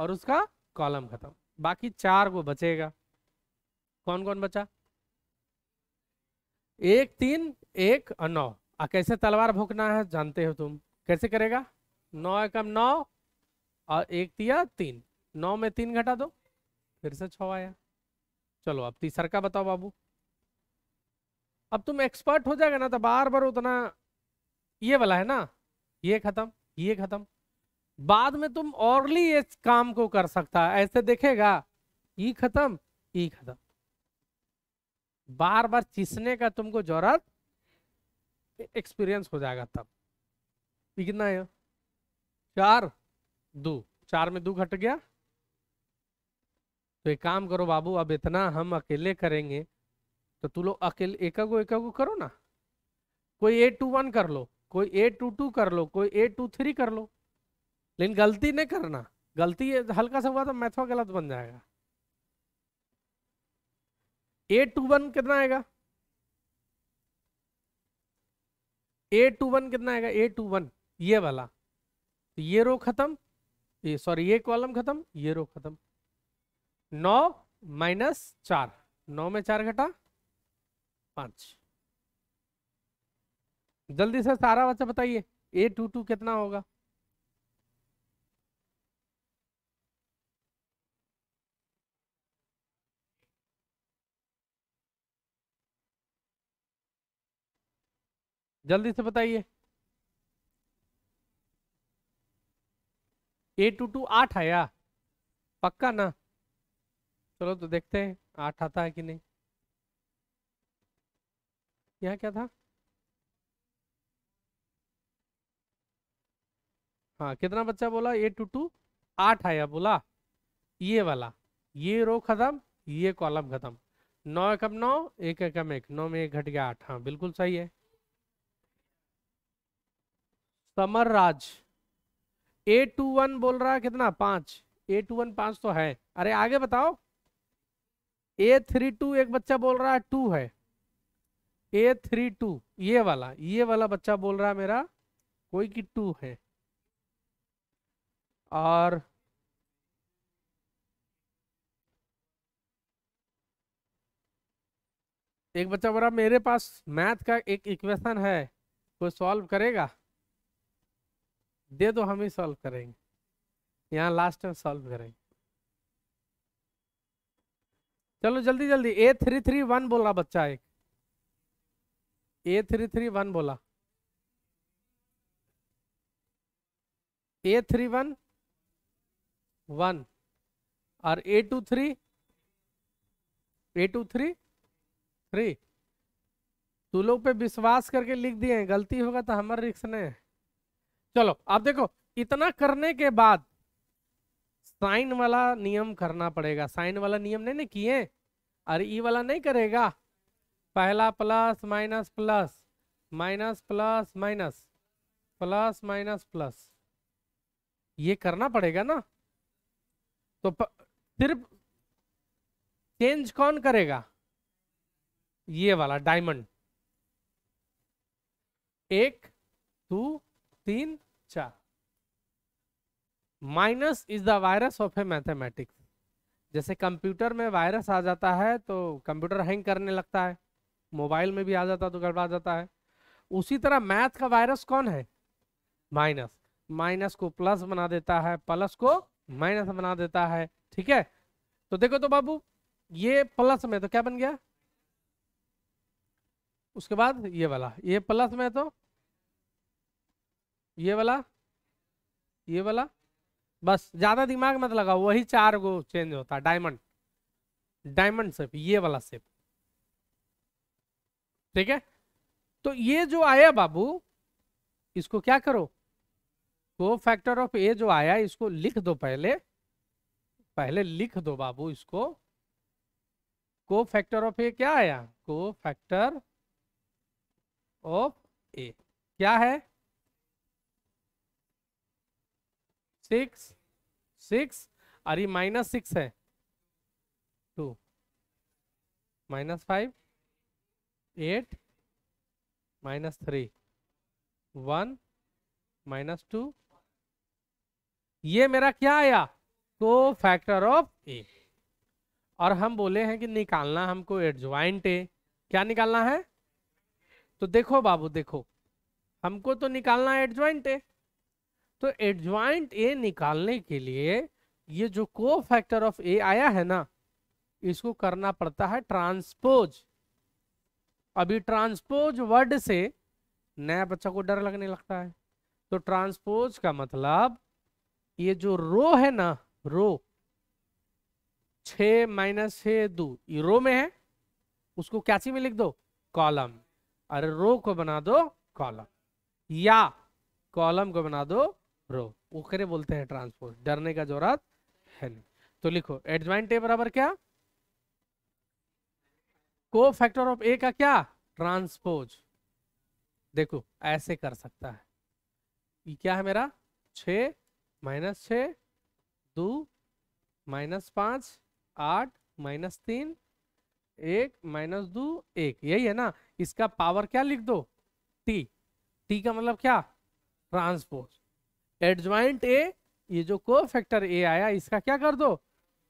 Speaker 1: और उसका कॉलम खत्म बाकी चार को बचेगा कौन कौन बचा एक तीन एक और नौ आ कैसे तलवार भोंकना है जानते हो तुम कैसे करेगा नौ एकम नौ और एक दिया तीन नौ में तीन घटा दो फिर से छ आया चलो अब तीसरा का बताओ बाबू अब तुम एक्सपर्ट हो जाएगा ना तो बार बार उतना ये वाला है ना ये खत्म ये खत्म बाद में तुम औरली इस काम को कर सकता है ऐसे देखेगा ये खत्म ये खत्म बार बार चीसने का तुमको जरूरत एक्सपीरियंस हो जाएगा तब कितना है चार दो चार में दो घट गया तो एक काम करो बाबू अब इतना हम अकेले करेंगे तो तू लोग अकेले एकागो एकागो करो ना कोई ए टू वन कर लो कोई ए टू टू कर लो कोई ए टू थ्री कर लो लेकिन गलती नहीं करना गलती हल्का सा हुआ तो मैथवा गलत बन जाएगा ए टू वन कितना आएगा ए टू वन कितना आएगा ए टू वन ये वाला तो ये रो खत्म ये सॉरी ये कॉलम खत्म ये रो खत्म नौ माइनस चार नौ में चार घटा पांच जल्दी से सारा बच्चा बताइए ए टू टू कितना होगा जल्दी से बताइए ए टू टू आठ आया पक्का ना चलो तो देखते हैं आठ आता है कि नहीं यहाँ क्या था हाँ कितना बच्चा बोला एट टू टू आठ आया बोला ये वाला ये रो खत्म ये कॉलम खत्म नौ एकम नौ एक एकम एक नौ में एक घट गया आठ हाँ बिल्कुल सही है Samar Raj A two one बोल रहा है कितना पांच ए टू वन पांच तो है अरे आगे बताओ ए थ्री टू एक बच्चा बोल रहा है टू है ए थ्री टू ये वाला ये वाला बच्चा बोल रहा है मेरा कोई की टू है और एक बच्चा बोला मेरे पास मैथ का एक इक्वेशन है कोई सॉल्व करेगा दे दो हम ही सॉल्व करेंगे यहाँ लास्ट टाइम सॉल्व करेंगे चलो जल्दी जल्दी ए थ्री थ्री वन बोल रहा बच्चा एक ए थ्री थ्री वन बोला ए थ्री वन वन और A two three A two three three तू लोग पे विश्वास करके लिख दिए हैं गलती होगा तो हमारे रिक्स ने चलो आप देखो इतना करने के बाद साइन वाला नियम करना पड़ेगा साइन वाला नियम नहीं ना किए अरे ई वाला नहीं करेगा पहला plus minus plus minus plus minus plus minus plus ये करना पड़ेगा ना तो प, सिर्फ चेंज कौन करेगा ये वाला डायमंड एक दो तीन चार minus is the virus of a mathematics जैसे कंप्यूटर में वायरस आ जाता है तो कंप्यूटर हैंग करने लगता है मोबाइल में भी आ जाता तो गड़बड़ा जाता है उसी तरह मैथ का वायरस कौन है माइनस माइनस को प्लस बना देता है प्लस को माइनस बना देता है ठीक है तो देखो तो बाबू ये प्लस में तो क्या बन गया उसके बाद ये वाला ये प्लस में तो ये वाला ये वाला बस ज्यादा दिमाग मत लगा वही चार गो चेंज होता है डायमंड डायमंड सेप ये वाला सेप ठीक है तो ये जो आया बाबू इसको क्या करो को फैक्टर ऑफ ए जो आया इसको लिख दो पहले पहले लिख दो बाबू इसको को फैक्टर ऑफ ए क्या आया को फैक्टर ऑफ ए क्या है सिक्स सिक्स अरे माइनस सिक्स है two minus five eight minus three one minus two ये मेरा क्या आया को फैक्टर ऑफ ए और हम बोले हैं कि निकालना हमको एडजॉइंट ए क्या निकालना है तो देखो बाबू देखो हमको तो निकालना है एडजॉइंट ए तो एडजॉइंट ए निकालने के लिए ये जो को फैक्टर ऑफ ए आया है ना इसको करना पड़ता है ट्रांसपोज अभी ट्रांसपोज वर्ड से नया बच्चा को डर लगने लगता है तो ट्रांसपोज का मतलब ये जो रो है ना रो छ माइनस छ दो ये रो में है उसको कैची में लिख दो कॉलम अरे रो को बना दो कॉलम या कॉलम को बना दो रो वो करे बोलते हैं ट्रांसपोज डरने का जरूरत है नहीं तो लिखो एडजॉइंट ए बराबर क्या को फैक्टर ऑफ ए का क्या ट्रांसपोज देखो ऐसे कर सकता है ये क्या है मेरा छ माइनस छ दो माइनस पांच आठ माइनस तीन एक माइनस दो एक यही है ना इसका पावर क्या लिख दो टी टी का मतलब क्या ट्रांसपोज एडजॉइंट ए ये जो को फैक्टर ए आया इसका क्या कर दो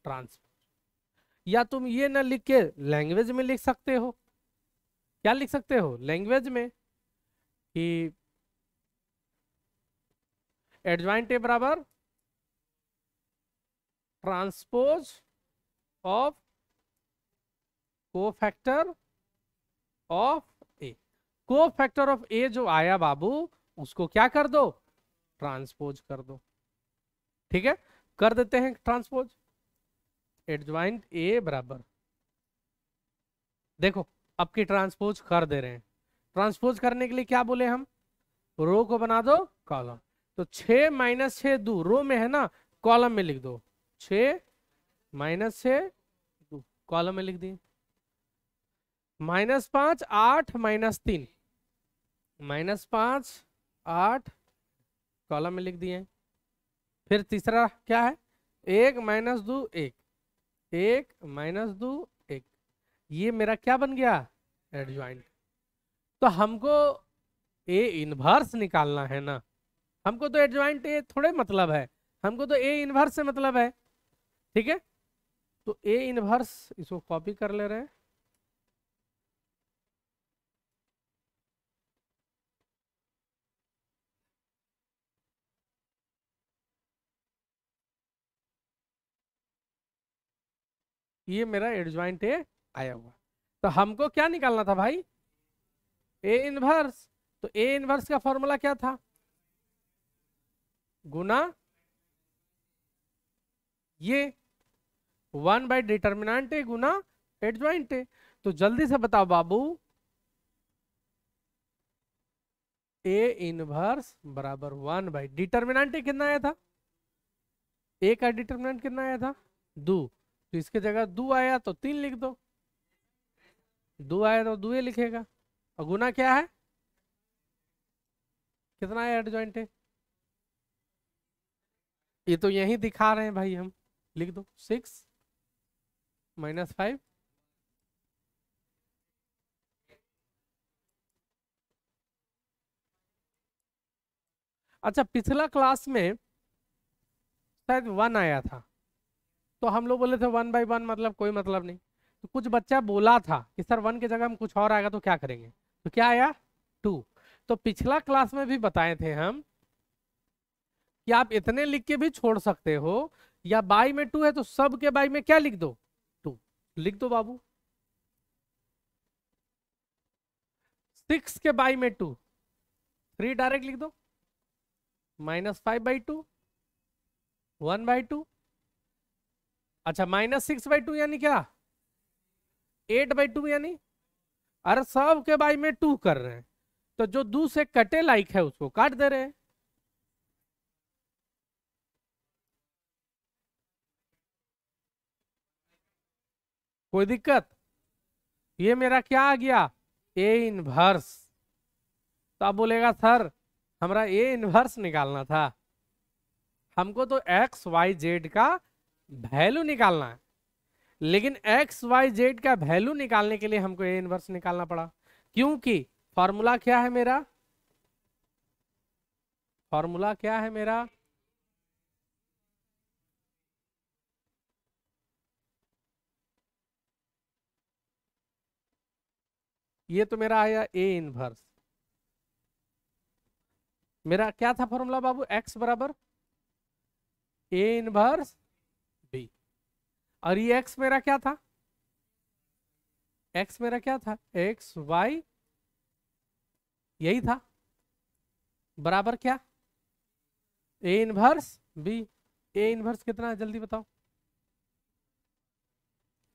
Speaker 1: ट्रांसपोज या तुम ये ना लिख के लैंग्वेज में लिख सकते हो क्या लिख सकते हो लैंग्वेज में कि एडजॉइंट ए बराबर transpose of cofactor of A cofactor of ए जो आया बाबू उसको क्या कर दो ट्रांसपोज कर दो ठीक है कर देते हैं ट्रांसपोज एडजॉइंट ए बराबर देखो अब की ट्रांसपोज कर दे रहे हैं ट्रांसपोज करने के लिए क्या बोले हम रो को बना दो कॉलम तो छ माइनस छ दो रो में है ना कॉलम में लिख दो छ माइनस छ दो कॉलम में लिख दिए माइनस पांच आठ माइनस तीन माइनस पांच आठ कॉलम में लिख दिए फिर तीसरा क्या है एक माइनस दो एक एक माइनस दो एक ये मेरा क्या बन गया एडजॉइंट तो हमको ए इन्वर्स निकालना है ना हमको तो एडजॉइंट ए थोड़े मतलब है हमको तो ए इन्वर्स से मतलब है ठीक है तो ए इनवर्स इसको कॉपी कर ले रहे हैं ये मेरा एडजॉइंट ए आया हुआ तो हमको क्या निकालना था भाई ए इनवर्स तो ए इनवर्स का फॉर्मूला क्या था गुना ये वन बाय डिटर्मिनेंट ए गुना एडजॉइंट ए तो जल्दी से बताओ बाबू ए इनवर्स बराबर वन बाई डिटर्मिनेंट कितना आया था ए का डिटर्मिनेंट कितना आया था दो तो इसके जगह दो आया तो तीन लिख दो दो आया तो दुए लिखेगा और गुना क्या है कितना है एड ज्वाइंट है ये तो यही दिखा रहे हैं भाई हम लिख दो सिक्स माइनस फाइव अच्छा पिछला क्लास में शायद वन आया था तो हम लोग बोले थे वन बाई वन मतलब कोई मतलब नहीं तो कुछ बच्चा बोला था कि सर वन के जगह हम कुछ और आएगा तो क्या करेंगे तो क्या आया टू तो पिछला क्लास में भी बताए थे हम कि आप इतने लिख के भी छोड़ सकते हो या बाई में टू है तो सब के बाई में क्या लिख दो टू लिख दो बाबू सिक्स के बाई में टू थ्री डायरेक्ट लिख दो minus five by two one by two अच्छा माइनस सिक्स बाई टू यानी क्या एट बाई टू यानी अरे सब के बाई में टू कर रहे हैं तो जो दू से कटे लाइक है उसको काट दे रहे हैं कोई दिक्कत ये मेरा क्या आ गया ए इनवर्स तो आप बोलेगा सर हमारा ए इनवर्स निकालना था हमको तो एक्स वाई जेड का वैल्यू निकालना है लेकिन एक्स वाई जेड का वैल्यू निकालने के लिए हमको ए इनवर्स निकालना पड़ा क्योंकि फॉर्मूला क्या है मेरा फॉर्मूला क्या है मेरा ये तो मेरा आया ए इनवर्स मेरा क्या था फॉर्मूला बाबू एक्स बराबर ए इनवर्स और ये एक्स मेरा क्या था एक्स मेरा क्या था एक्स वाई यही था बराबर क्या A inverse B A inverse कितना है जल्दी बताओ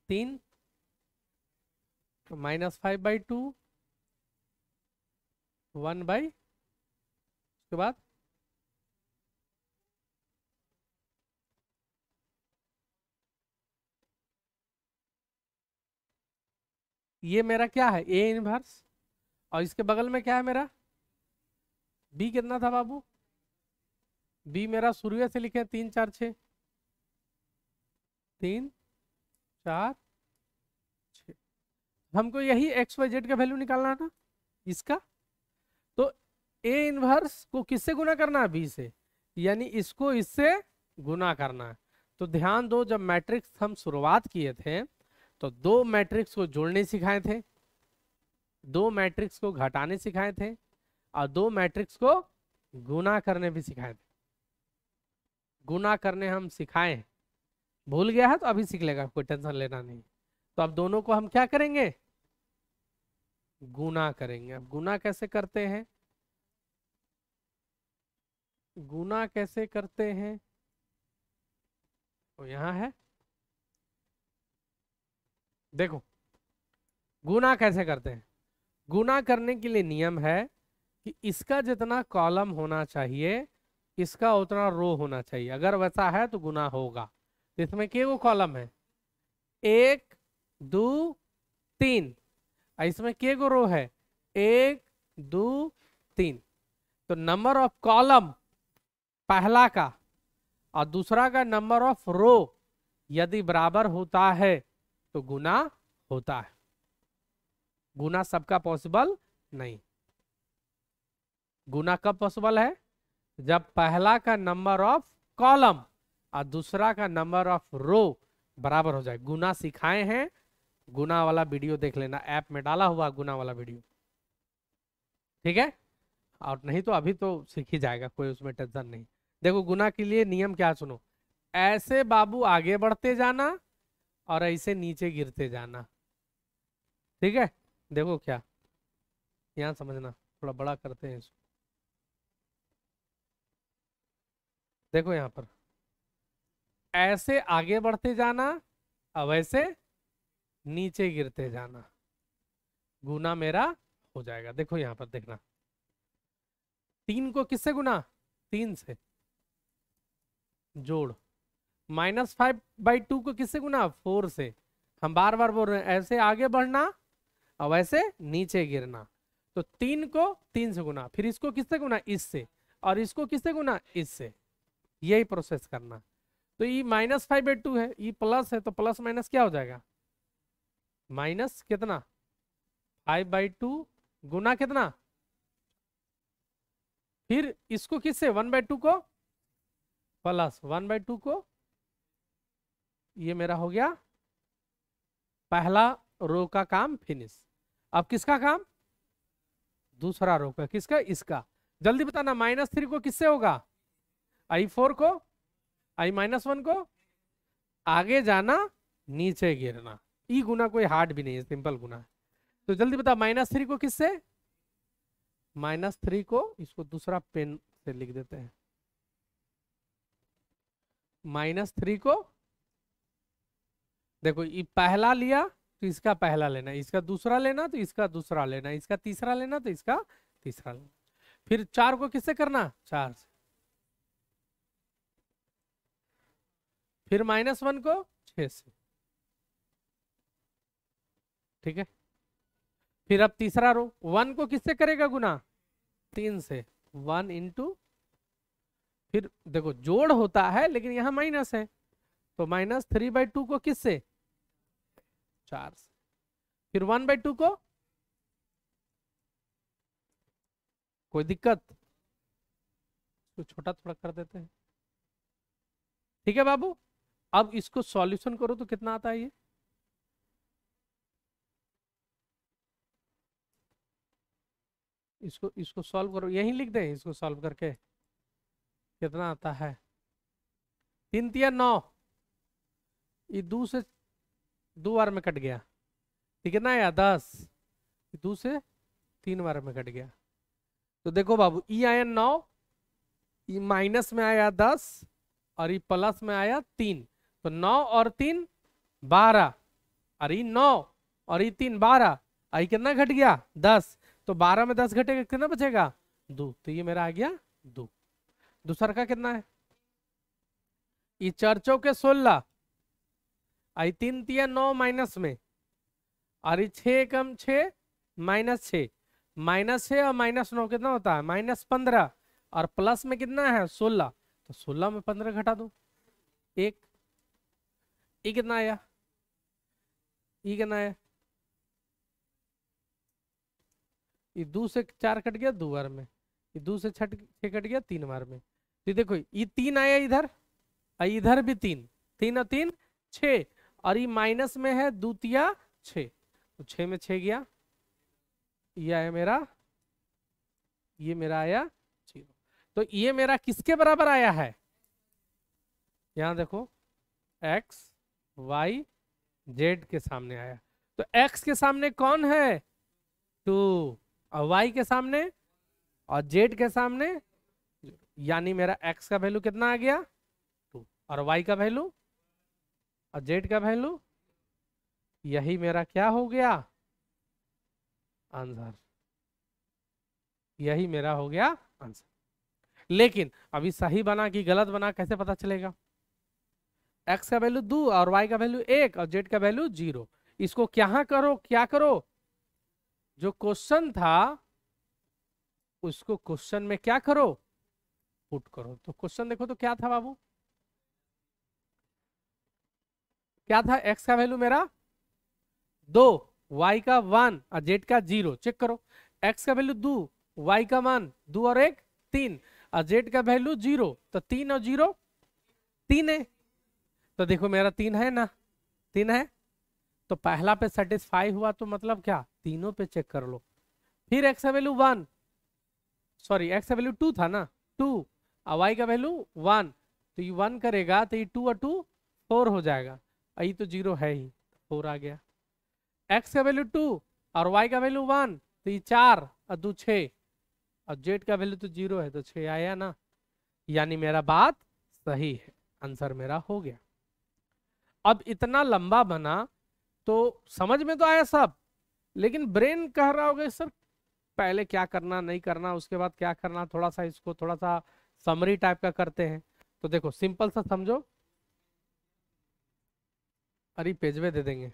Speaker 1: तीन minus five by two one by उसके बाद ये मेरा क्या है ए इनवर्स और इसके बगल में क्या है मेरा बी कितना था बाबू बी मेरा सूर्य से लिखे तीन चार छ तीन चार हमको यही एक्स वाई जेड का वैल्यू निकालना है ना इसका तो ए इनवर्स को किससे गुना करना है बी से यानी इसको इससे गुना करना है तो ध्यान दो जब मैट्रिक्स हम शुरुआत किए थे तो दो मैट्रिक्स को जोड़ने सिखाए थे दो मैट्रिक्स को घटाने सिखाए थे और दो मैट्रिक्स को गुना करने भी सिखाए थे गुना करने हम सिखाए हैं भूल गया है तो अभी सीख लेगा कोई टेंशन लेना नहीं तो अब दोनों को हम क्या करेंगे गुना करेंगे अब गुना कैसे करते हैं गुना कैसे करते हैं तो यहां है देखो गुना कैसे करते हैं गुना करने के लिए नियम है कि इसका जितना कॉलम होना चाहिए इसका उतना रो होना चाहिए अगर वैसा है तो गुना होगा इसमें के वो कॉलम है एक दो तीन इसमें के गो रो है एक दो तीन तो नंबर ऑफ कॉलम पहला का और दूसरा का नंबर ऑफ रो यदि बराबर होता है तो गुना होता है गुना सबका पॉसिबल नहीं गुना कब पॉसिबल है जब पहला का नंबर ऑफ कॉलम और दूसरा का नंबर ऑफ रो बराबर हो जाए गुना सिखाए हैं गुना वाला वीडियो देख लेना ऐप में डाला हुआ गुना वाला वीडियो ठीक है और नहीं तो अभी तो सीख ही जाएगा कोई उसमें टेंशन नहीं देखो गुना के लिए नियम क्या सुनो ऐसे बाबू आगे बढ़ते जाना और ऐसे नीचे गिरते जाना ठीक है देखो क्या यहाँ समझना थोड़ा बड़ा करते हैं इसको देखो यहाँ पर ऐसे आगे बढ़ते जाना अब ऐसे नीचे गिरते जाना गुना मेरा हो जाएगा देखो यहाँ पर देखना तीन को किससे गुना तीन से जोड़ माइनस फाइव बाई टू को किससे गुना फोर से हम बार बार बोल रहे हैं ऐसे आगे बढ़ना और वैसे नीचे गिरना तो तीन को तीन से गुना फिर इसको किससे गुना इससे और इसको किससे गुना इससे यही प्रोसेस करना तो ये माइनस फाइव बाई टू है ये प्लस है तो प्लस माइनस क्या हो जाएगा माइनस कितना फाइव बाई टू गुना कितना फिर इसको किससे वन बाई टू को प्लस वन बाई टू को ये मेरा हो गया पहला रो का काम फिनिश अब किसका काम दूसरा रो का किसका इसका जल्दी बताना माइनस थ्री को किससे होगा आई फोर को आई माइनस वन को आगे जाना नीचे गिरना ई गुना कोई हार्ड भी नहीं है सिंपल गुना है तो जल्दी बता माइनस थ्री को किससे माइनस थ्री को इसको दूसरा पेन से लिख देते हैं माइनस थ्री को देखो ये पहला लिया तो इसका पहला लेना इसका दूसरा लेना तो इसका दूसरा लेना इसका तीसरा लेना तो इसका तीसरा लेना फिर चार को किससे करना चार से फिर माइनस वन को छ से ठीक है फिर अब तीसरा रो वन को किससे करेगा गुना तीन से वन इंटू फिर देखो जोड़ होता है लेकिन यहां माइनस है तो माइनस थ्री बाई टू को किससे चार से फिर वन बाई टू को कोई दिक्कत तो छोटा थोड़ा कर देते हैं ठीक है बाबू अब इसको सॉल्यूशन करो तो कितना आता है ये इसको इसको सॉल्व करो यही लिख दें इसको सॉल्व करके कितना आता है तीन तीन नौ ये दो से दो बार में कट गया ठीक है ना दस दो से तीन बार में कट गया तो देखो बाबू ई आया नौ ई माइनस में आया दस और ई प्लस में आया तीन तो नौ और तीन बारह और ई नौ और ई तीन बारह आई कितना घट गया दस तो बारह में दस घटेगा कितना बचेगा दो तो ये मेरा आ गया दो दूसरा का कितना है ई चर्चों के सोलह आई तीन तीन नौ माइनस में और छे कम छ माइनस छ माइनस छे और माइनस नौ कितना होता है माइनस पंद्रह और प्लस में कितना है सोलह तो सोलह में पंद्रह घटा दो एक ये कितना आया ये कितना आया ये दो से चार कट गया दो बार में ये दो से छठ कट गया तीन बार में तो देखो ये तीन आया इधर इधर भी तीन तीन और तीन छह और ये माइनस में है द्वितीय छ तो छ में छ गया ये आया मेरा ये मेरा आया जीरो तो ये मेरा किसके बराबर आया है यहां देखो एक्स वाई जेड के सामने आया तो एक्स के सामने कौन है टू और वाई के सामने और जेड के सामने यानी मेरा एक्स का वैल्यू कितना आ गया टू और वाई का वैल्यू और जेड का वैल्यू यही मेरा क्या हो गया आंसर यही मेरा हो गया आंसर लेकिन अभी सही बना कि गलत बना कैसे पता चलेगा एक्स का वैल्यू दो और वाई का वैल्यू एक और जेड का वैल्यू जीरो इसको क्या करो क्या करो जो क्वेश्चन था उसको क्वेश्चन में क्या करो पुट करो तो क्वेश्चन देखो तो क्या था बाबू क्या था एक्स का वैल्यू मेरा दो वाई का वन और जेड का जीरो चेक करो एक्स का वैल्यू दो वाई का वन दो और एक तीन और जेड का वैल्यू जीरो तो तीन और जीरो तीन है तो देखो मेरा तीन है ना तीन है तो पहला पे सेटिस्फाई हुआ तो मतलब क्या तीनों पे चेक कर लो फिर एक्स का वैल्यू वन सॉरी एक्स का वैल्यू टू था ना टू और वाई का वैल्यू वन तो ये वन करेगा तो ये टू और टू फोर हो जाएगा आई तो जीरो है ही फोर आ गया एक्स का वैल्यू टू और वाई का वैल्यू वन तो ये चार और दो छ और जेड का वैल्यू तो जीरो है तो छ आया ना यानी मेरा बात सही है आंसर मेरा हो गया अब इतना लंबा बना तो समझ में तो आया सब लेकिन ब्रेन कह रहा होगा सर पहले क्या करना नहीं करना उसके बाद क्या करना थोड़ा सा इसको थोड़ा सा समरी टाइप का करते हैं तो देखो सिंपल सा समझो अरे पेज में दे देंगे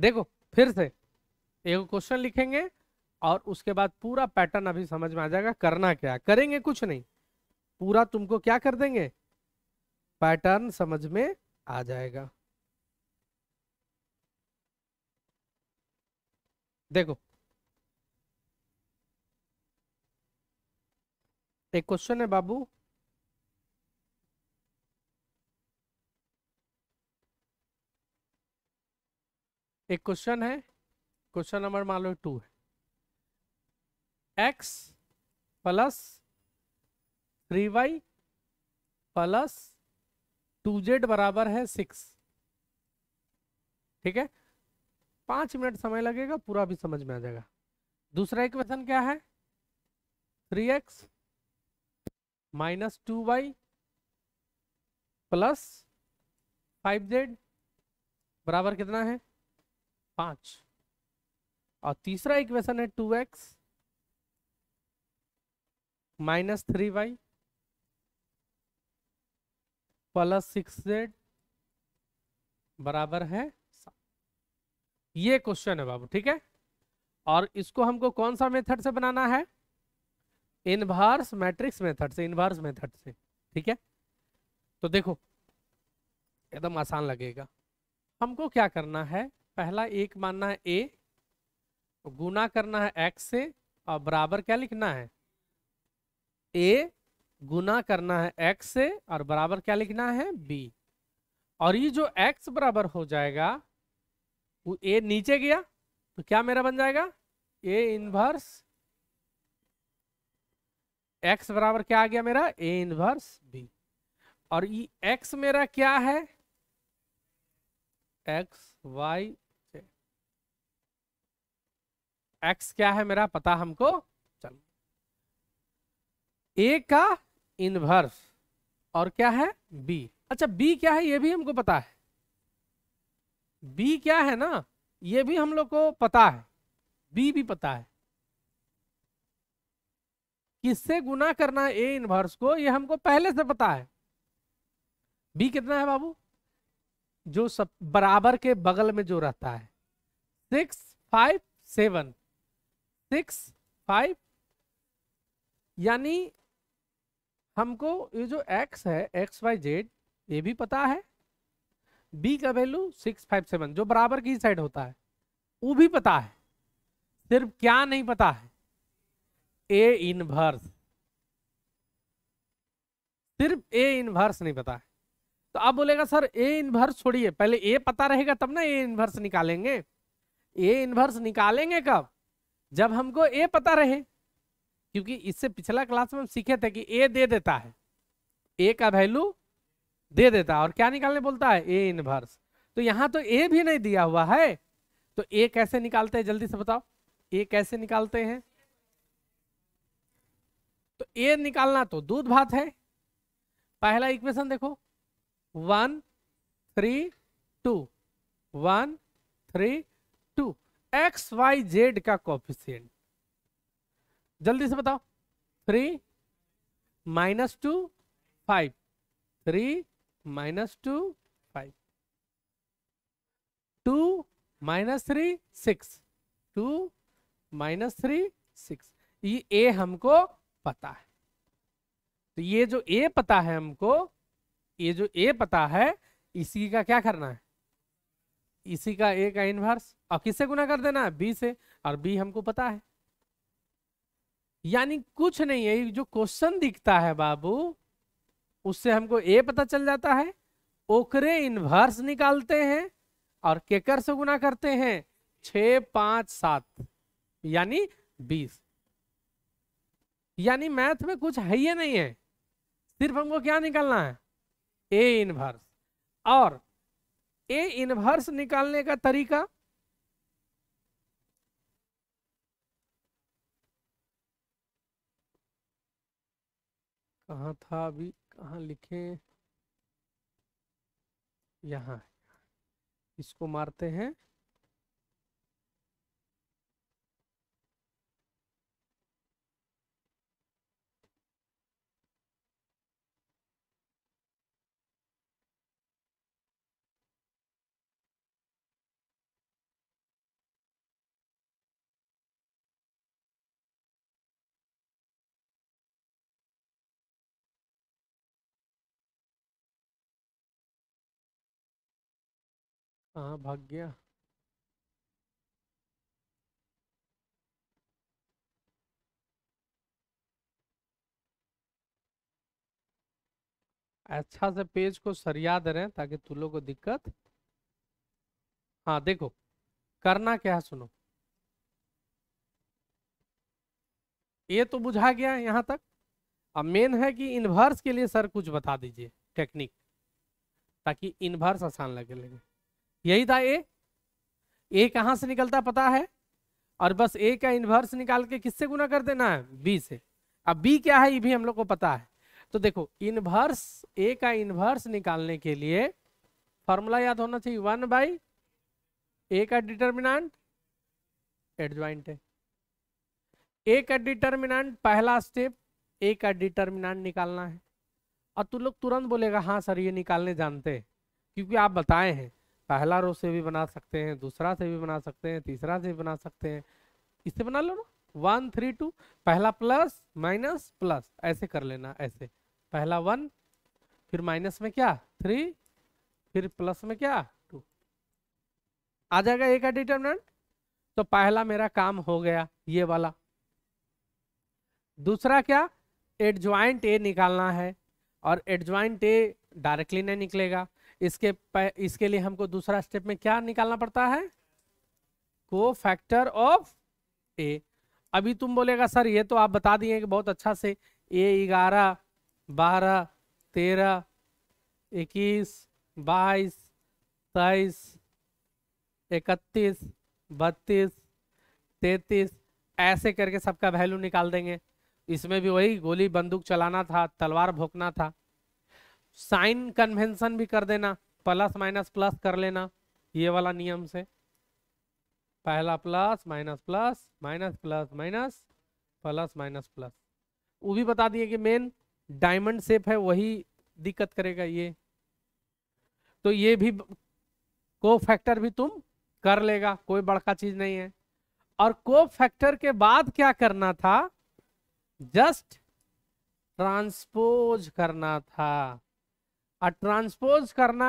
Speaker 1: देखो फिर से एक क्वेश्चन लिखेंगे और उसके बाद पूरा पैटर्न अभी समझ में आ जाएगा करना क्या करेंगे कुछ नहीं पूरा तुमको क्या कर देंगे पैटर्न समझ में आ जाएगा देखो एक क्वेश्चन है बाबू एक क्वेश्चन है क्वेश्चन नंबर मान लो टू है x plus three y plus two z बराबर है सिक्स ठीक है पांच मिनट समय लगेगा पूरा भी समझ में आ जाएगा दूसरा इक्वेशन क्या है three x minus two y plus five z बराबर कितना है पांच और तीसरा इक्वेशन है two x minus three y plus six z बराबर है ये क्वेश्चन है बाबू ठीक है और इसको हमको कौन सा मेथड से बनाना है इनवर्स मैट्रिक्स मेथड से इनवर्स मेथड से ठीक है तो देखो एकदम आसान लगेगा हमको क्या करना है पहला एक मानना है ए गुना करना है एक्स से और बराबर क्या लिखना है ए गुना करना है एक्स से और बराबर क्या लिखना है बी और ये जो एक्स बराबर हो जाएगा वो ए नीचे गया तो क्या मेरा बन जाएगा ए इनवर्स एक्स बराबर क्या आ गया मेरा ए इनवर्स बी और ये एक्स मेरा क्या है एक्स वाई एक्स क्या है मेरा पता हमको चल ए का इनवर्स और क्या है बी अच्छा बी क्या है ये भी हमको पता है बी क्या है ना ये भी हम लोग को पता है बी भी पता है किससे गुना करना है ए इनवर्स को ये हमको पहले से पता है बी कितना है बाबू जो सब बराबर के बगल में जो रहता है six five seven six five यानी हमको ये जो एक्स है एक्स वाई जेड ये भी पता है बी का वैल्यू सिक्स फाइव सेवन जो बराबर की साइड होता है वो भी पता है सिर्फ क्या नहीं पता है ए इनवर्स सिर्फ ए इनवर्स नहीं पता है तो आप बोलेगा सर ए इनवर्स छोड़िए पहले ए पता रहेगा तब ना ए इनवर्स निकालेंगे ए इनवर्स निकालेंगे कब जब हमको ए पता रहे क्योंकि इससे पिछला क्लास में हम सीखे थे कि ए दे देता है ए का वैल्यू दे देता है और क्या निकालने बोलता है ए इनवर्स तो यहां तो ए भी नहीं दिया हुआ है तो ए कैसे निकालते हैं जल्दी से बताओ ए कैसे निकालते हैं तो ए निकालना तो दूध भात है पहला इक्वेशन देखो one three two one three x Y Z का कॉफिशियंट जल्दी से बताओ three minus two five three minus two five two minus three six two minus three six ये ए हमको पता है तो ये जो ए पता है हमको ये जो ए पता है इसी का क्या करना है इसी का ए का इनवर्स और किससे गुना कर देना है बी से और बी हमको पता है यानी कुछ नहीं है जो क्वेश्चन दिखता है बाबू उससे हमको ए पता चल जाता है ओकरे इनवर्स निकालते हैं और केकर से गुना करते हैं छ पांच सात यानी बीस यानी मैथ में कुछ है ही नहीं है सिर्फ हमको क्या निकालना है ए इनवर्स और ए इनवर्स निकालने का तरीका कहा था अभी कहा लिखे यहां इसको मारते हैं कहाँ भाग गया अच्छा से पेज को सरिया दे रहे हैं ताकि तुम लोग को दिक्कत हाँ देखो करना क्या है सुनो ये तो बुझा गया यहाँ तक अब मेन है कि इन्वर्स के लिए सर कुछ बता दीजिए टेक्निक ताकि इन्वर्स आसान लगे लगे यही था ए ए कहाँ से निकलता पता है और बस ए का इन्वर्स निकाल के किससे गुना कर देना है बी से अब बी क्या है ये भी हम लोग को पता है तो देखो इन्वर्स ए का इन्वर्स निकालने के लिए फॉर्मूला याद होना चाहिए वन बाई ए का डिटर्मिनाट एडजॉइंट है ए का डिटर्मिनाट पहला स्टेप ए का डिटर्मिनाट निकालना है और तू लोग तुरंत बोलेगा हाँ सर ये निकालने जानते हैं क्योंकि आप बताए हैं पहला रो से भी बना सकते हैं दूसरा से भी बना सकते हैं तीसरा से भी बना सकते हैं इससे बना लो ना वन थ्री टू पहला प्लस माइनस प्लस ऐसे कर लेना ऐसे पहला वन फिर माइनस में क्या थ्री फिर प्लस में क्या टू आ जाएगा एक का डिटर्मिनेंट तो पहला मेरा काम हो गया ये वाला दूसरा क्या एडजॉइंट ए निकालना है और एडजॉइंट ए डायरेक्टली नहीं निकलेगा इसके इसके लिए हमको दूसरा स्टेप में क्या निकालना पड़ता है को फैक्टर ऑफ ए अभी तुम बोलेगा सर ये तो आप बता दिए कि बहुत अच्छा से ए ग्यारह बारह तेरह इक्कीस बाईस तेईस इकतीस बत्तीस तैतीस ऐसे करके सबका वैल्यू निकाल देंगे इसमें भी वही गोली बंदूक चलाना था तलवार भोंकना था साइन कन्वेंशन भी कर देना प्लस माइनस प्लस कर लेना ये वाला नियम से पहला plus minus plus minus plus minus plus minus plus वो भी बता दिए कि मेन डायमंड शेप है वही दिक्कत करेगा ये तो ये भी को फैक्टर भी तुम कर लेगा कोई बड़का चीज नहीं है और को फैक्टर के बाद क्या करना था जस्ट ट्रांसपोज करना था और ट्रांसपोज करना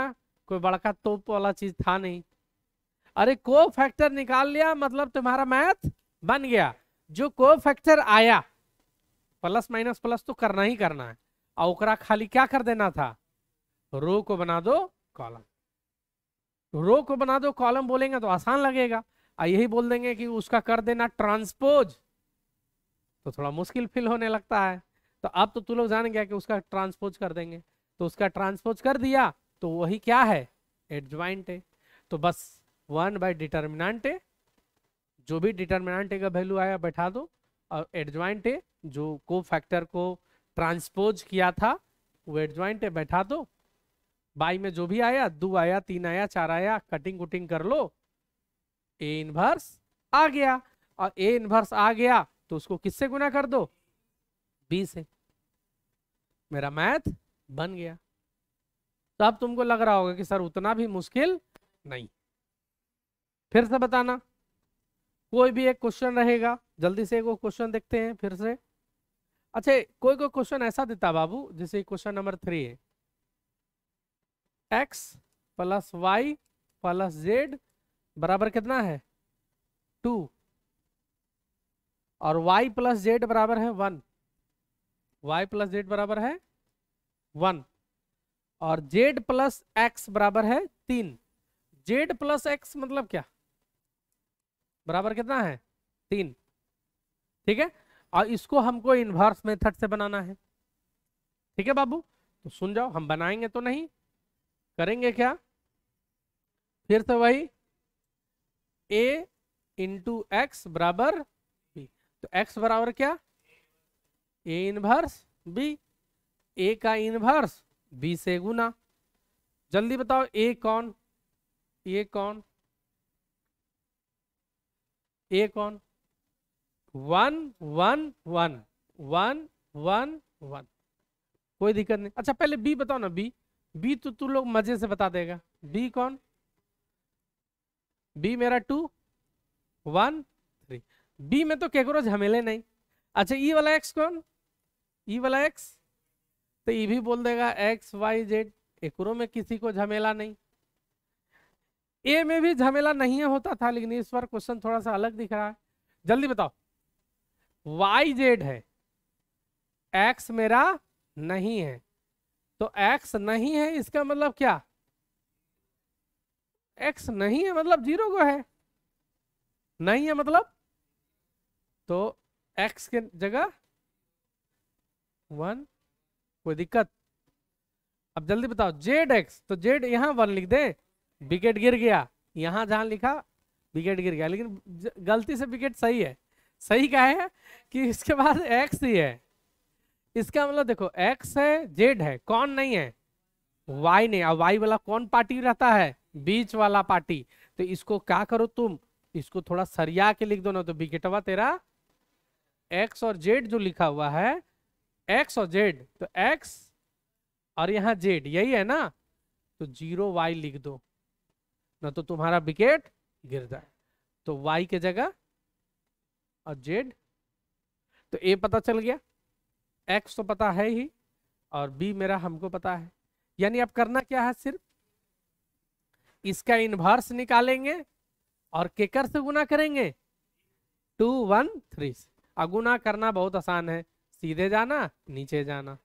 Speaker 1: कोई बड़का तोप वाला चीज था नहीं अरे को फैक्टर निकाल लिया मतलब तुम्हारा मैथ बन गया जो को फैक्टर आया प्लस माइनस प्लस तो करना ही करना है और ओकरा खाली क्या कर देना था रो को बना दो कॉलम रो को बना दो कॉलम बोलेंगे तो आसान लगेगा और यही बोल देंगे कि उसका कर देना ट्रांसपोज तो थोड़ा मुश्किल फील होने लगता है तो अब तो तू लोग जान गया कि उसका ट्रांसपोज कर देंगे तो उसका ट्रांसपोज कर दिया तो वही क्या है एडजॉइंट है तो बस वन बाय डिटर्मिनाट है जो भी डिटर्मिनाट का वैल्यू आया बैठा दो और एडजॉइंट है जो को फैक्टर को ट्रांसपोज किया था वो एडजॉइंट है बैठा दो बाई में जो भी आया दो आया तीन आया चार आया कटिंग कुटिंग कर लो ए इनवर्स आ गया और ए इनवर्स आ गया तो उसको किससे गुना कर दो बी से मेरा मैथ बन गया तो अब तुमको लग रहा होगा कि सर उतना भी मुश्किल नहीं फिर से बताना कोई भी एक क्वेश्चन रहेगा जल्दी से वो क्वेश्चन देखते हैं फिर से अच्छा कोई कोई क्वेश्चन ऐसा देता बाबू जैसे क्वेश्चन नंबर थ्री है x plus Y plus Z बराबर कितना है टू और वाई प्लस जेड बराबर है वन वाई प्लस जेड बराबर है वन और जेड प्लस एक्स बराबर है तीन जेड प्लस एक्स मतलब क्या बराबर कितना है तीन ठीक है और इसको हमको इन्वर्स मेथड से बनाना है ठीक है बाबू तो सुन जाओ हम बनाएंगे तो नहीं करेंगे क्या फिर से वही ए इंटू एक्स बराबर बी तो एक्स बराबर क्या ए इनवर्स बी ए का इनवर्स बी से गुना जल्दी बताओ ए कौन ए कौन ए कौन one one one one one one कोई दिक्कत नहीं अच्छा पहले बी बताओ ना बी बी तो तू लोग मजे से बता देगा बी कौन बी मेरा टू वन थ्री बी में तो केकरोच झमेले नहीं अच्छा ई e वाला एक्स कौन ई e वाला एक्स तो ये भी बोल देगा एक्स वाई जेड एक में किसी को झमेला नहीं ए में भी झमेला नहीं होता था लेकिन इस बार क्वेश्चन थोड़ा सा अलग दिख रहा है जल्दी बताओ वाई जेड है एक्स मेरा नहीं है तो एक्स नहीं है इसका मतलब क्या एक्स नहीं है मतलब जीरो को है नहीं है मतलब तो एक्स के जगह वन कोई दिक्कत अब जल्दी बताओ जेड एक्स तो जेड यहाँ वन लिख दे विकेट गिर गया यहाँ जहाँ लिखा विकेट गिर गया लेकिन गलती से विकेट सही है सही क्या है कि इसके बाद एक्स ही है इसका मतलब देखो एक्स है जेड है कौन नहीं है वाई नहीं अब वाई वाला कौन पार्टी रहता है बीच वाला पार्टी तो इसको क्या करो तुम इसको थोड़ा सरिया के लिख दो ना तो विकेटवा तेरा एक्स और जेड जो लिखा हुआ है एक्स और जेड तो एक्स और यहां जेड यही है ना तो जीरो वाई लिख दो ना तो तुम्हारा विकेट गिर जाए तो वाई के जगह और जेड तो ए पता चल गया एक्स तो पता है ही और बी मेरा हमको पता है यानी अब करना क्या है सिर्फ इसका इन्वर्स निकालेंगे और केकर से गुना करेंगे टू वन थ्री से अगुना करना बहुत आसान है सीधे जाना नीचे जाना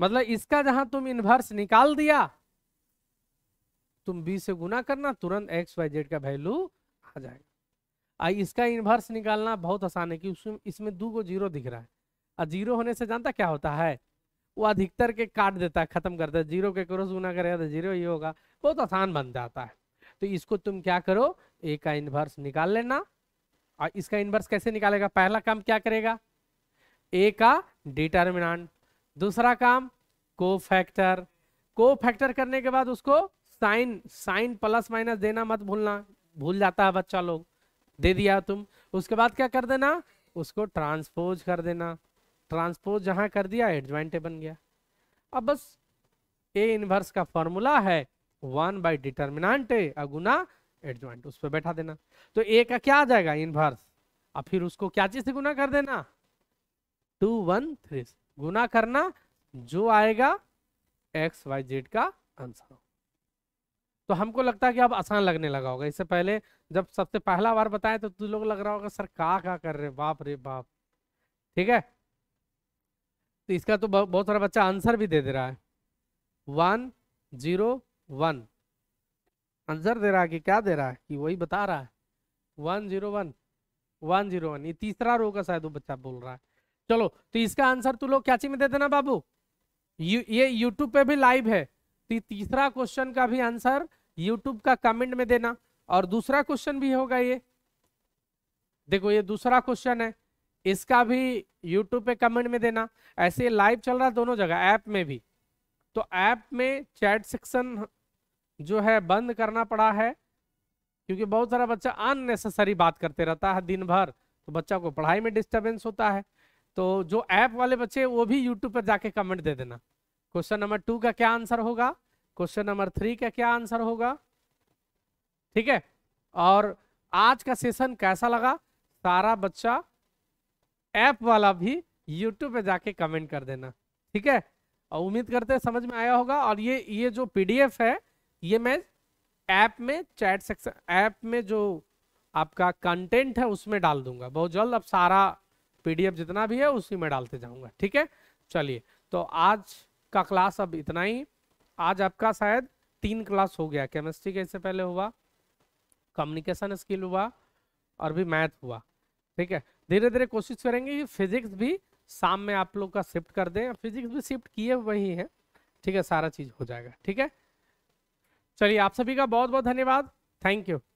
Speaker 1: मतलब इसका जहां तुम इनवर्स निकाल दिया तुम बी से गुना करना तुरंत एक्स वाई जेड का वैल्यू आ जाएगा आ इसका इनवर्स निकालना बहुत आसान है कि इसमें दो को जीरो दिख रहा है और जीरो होने से जानता क्या होता है वो अधिकतर के काट देता है खत्म करता है जीरो के क्रॉस गुना करेगा तो जीरो ही होगा बहुत आसान बन जाता है तो इसको तुम क्या करो ए का इनवर्स निकाल लेना और इसका इनवर्स कैसे निकालेगा पहला काम क्या करेगा ए का डिटर्मिनाट दूसरा काम को फैक्टर को फैक्टर करने के बाद उसको साइन साइन प्लस माइनस देना मत भूलना भूल जाता है बच्चा लोग दे दिया तुम उसके बाद क्या कर देना उसको ट्रांसपोज कर देना ट्रांसपोज जहां कर दिया एडजॉइंट बन गया अब बस ए इनवर्स का फॉर्मूला है वन बाई डिटर्मिनाट अगुना एडजॉइंट उस पर बैठा देना तो ए का क्या आ जाएगा इनवर्स अब फिर उसको क्या चीज से गुना कर देना टू वन थ्री गुना करना जो आएगा एक्स वाई जेड का आंसर तो हमको लगता है कि अब आसान लगने लगा होगा इससे पहले जब सबसे पहला बार बताया तो तू लोग लग रहा होगा सर का का कर रहे बाप रे बाप ठीक है तो इसका तो बहुत सारा बच्चा आंसर भी दे दे रहा है वन जीरो वन आंसर दे रहा है कि क्या दे रहा है कि वही बता रहा है one zero one one zero one ये तीसरा रो का शायद वो बच्चा बोल रहा है चलो तो इसका आंसर तू लोग क्या में दे देना बाबू यू, ये यूट्यूब पे भी लाइव है तो तीसरा क्वेश्चन का भी आंसर यूट्यूब का कमेंट में देना और दूसरा क्वेश्चन भी होगा ये देखो ये दूसरा क्वेश्चन है इसका भी यूट्यूब पे कमेंट में देना ऐसे लाइव चल रहा है दोनों जगह ऐप में भी तो ऐप में चैट सेक्शन जो है बंद करना पड़ा है क्योंकि बहुत सारा बच्चा अननेसेसरी बात करते रहता है दिन भर तो बच्चा को पढ़ाई में डिस्टर्बेंस होता है तो जो ऐप वाले बच्चे वो भी यूट्यूब पर जाके कमेंट दे देना क्वेश्चन नंबर टू का क्या आंसर होगा क्वेश्चन नंबर थ्री का क्या आंसर होगा ठीक है और आज का सेशन कैसा लगा सारा बच्चा ऐप वाला भी यूट्यूब पे जाके कमेंट कर देना ठीक है और उम्मीद करते हैं समझ में आया होगा और ये ये जो पीडीएफ है ये मैं ऐप में चैट सेक्शन ऐप में जो आपका कंटेंट है उसमें डाल दूंगा बहुत जल्द अब सारा पीडीएफ जितना भी है उसी में डालते जाऊंगा ठीक है चलिए तो आज का क्लास अब इतना ही आज आपका शायद तीन क्लास हो गया केमिस्ट्री के इससे पहले हुआ कम्युनिकेशन स्किल हुआ और भी मैथ हुआ ठीक है धीरे धीरे कोशिश करेंगे कि फिजिक्स भी शाम में आप लोग का शिफ्ट कर दें फिजिक्स भी शिफ्ट किए हुए ही हैं ठीक है सारा चीज़ हो जाएगा ठीक है चलिए आप सभी का बहुत बहुत धन्यवाद थैंक यू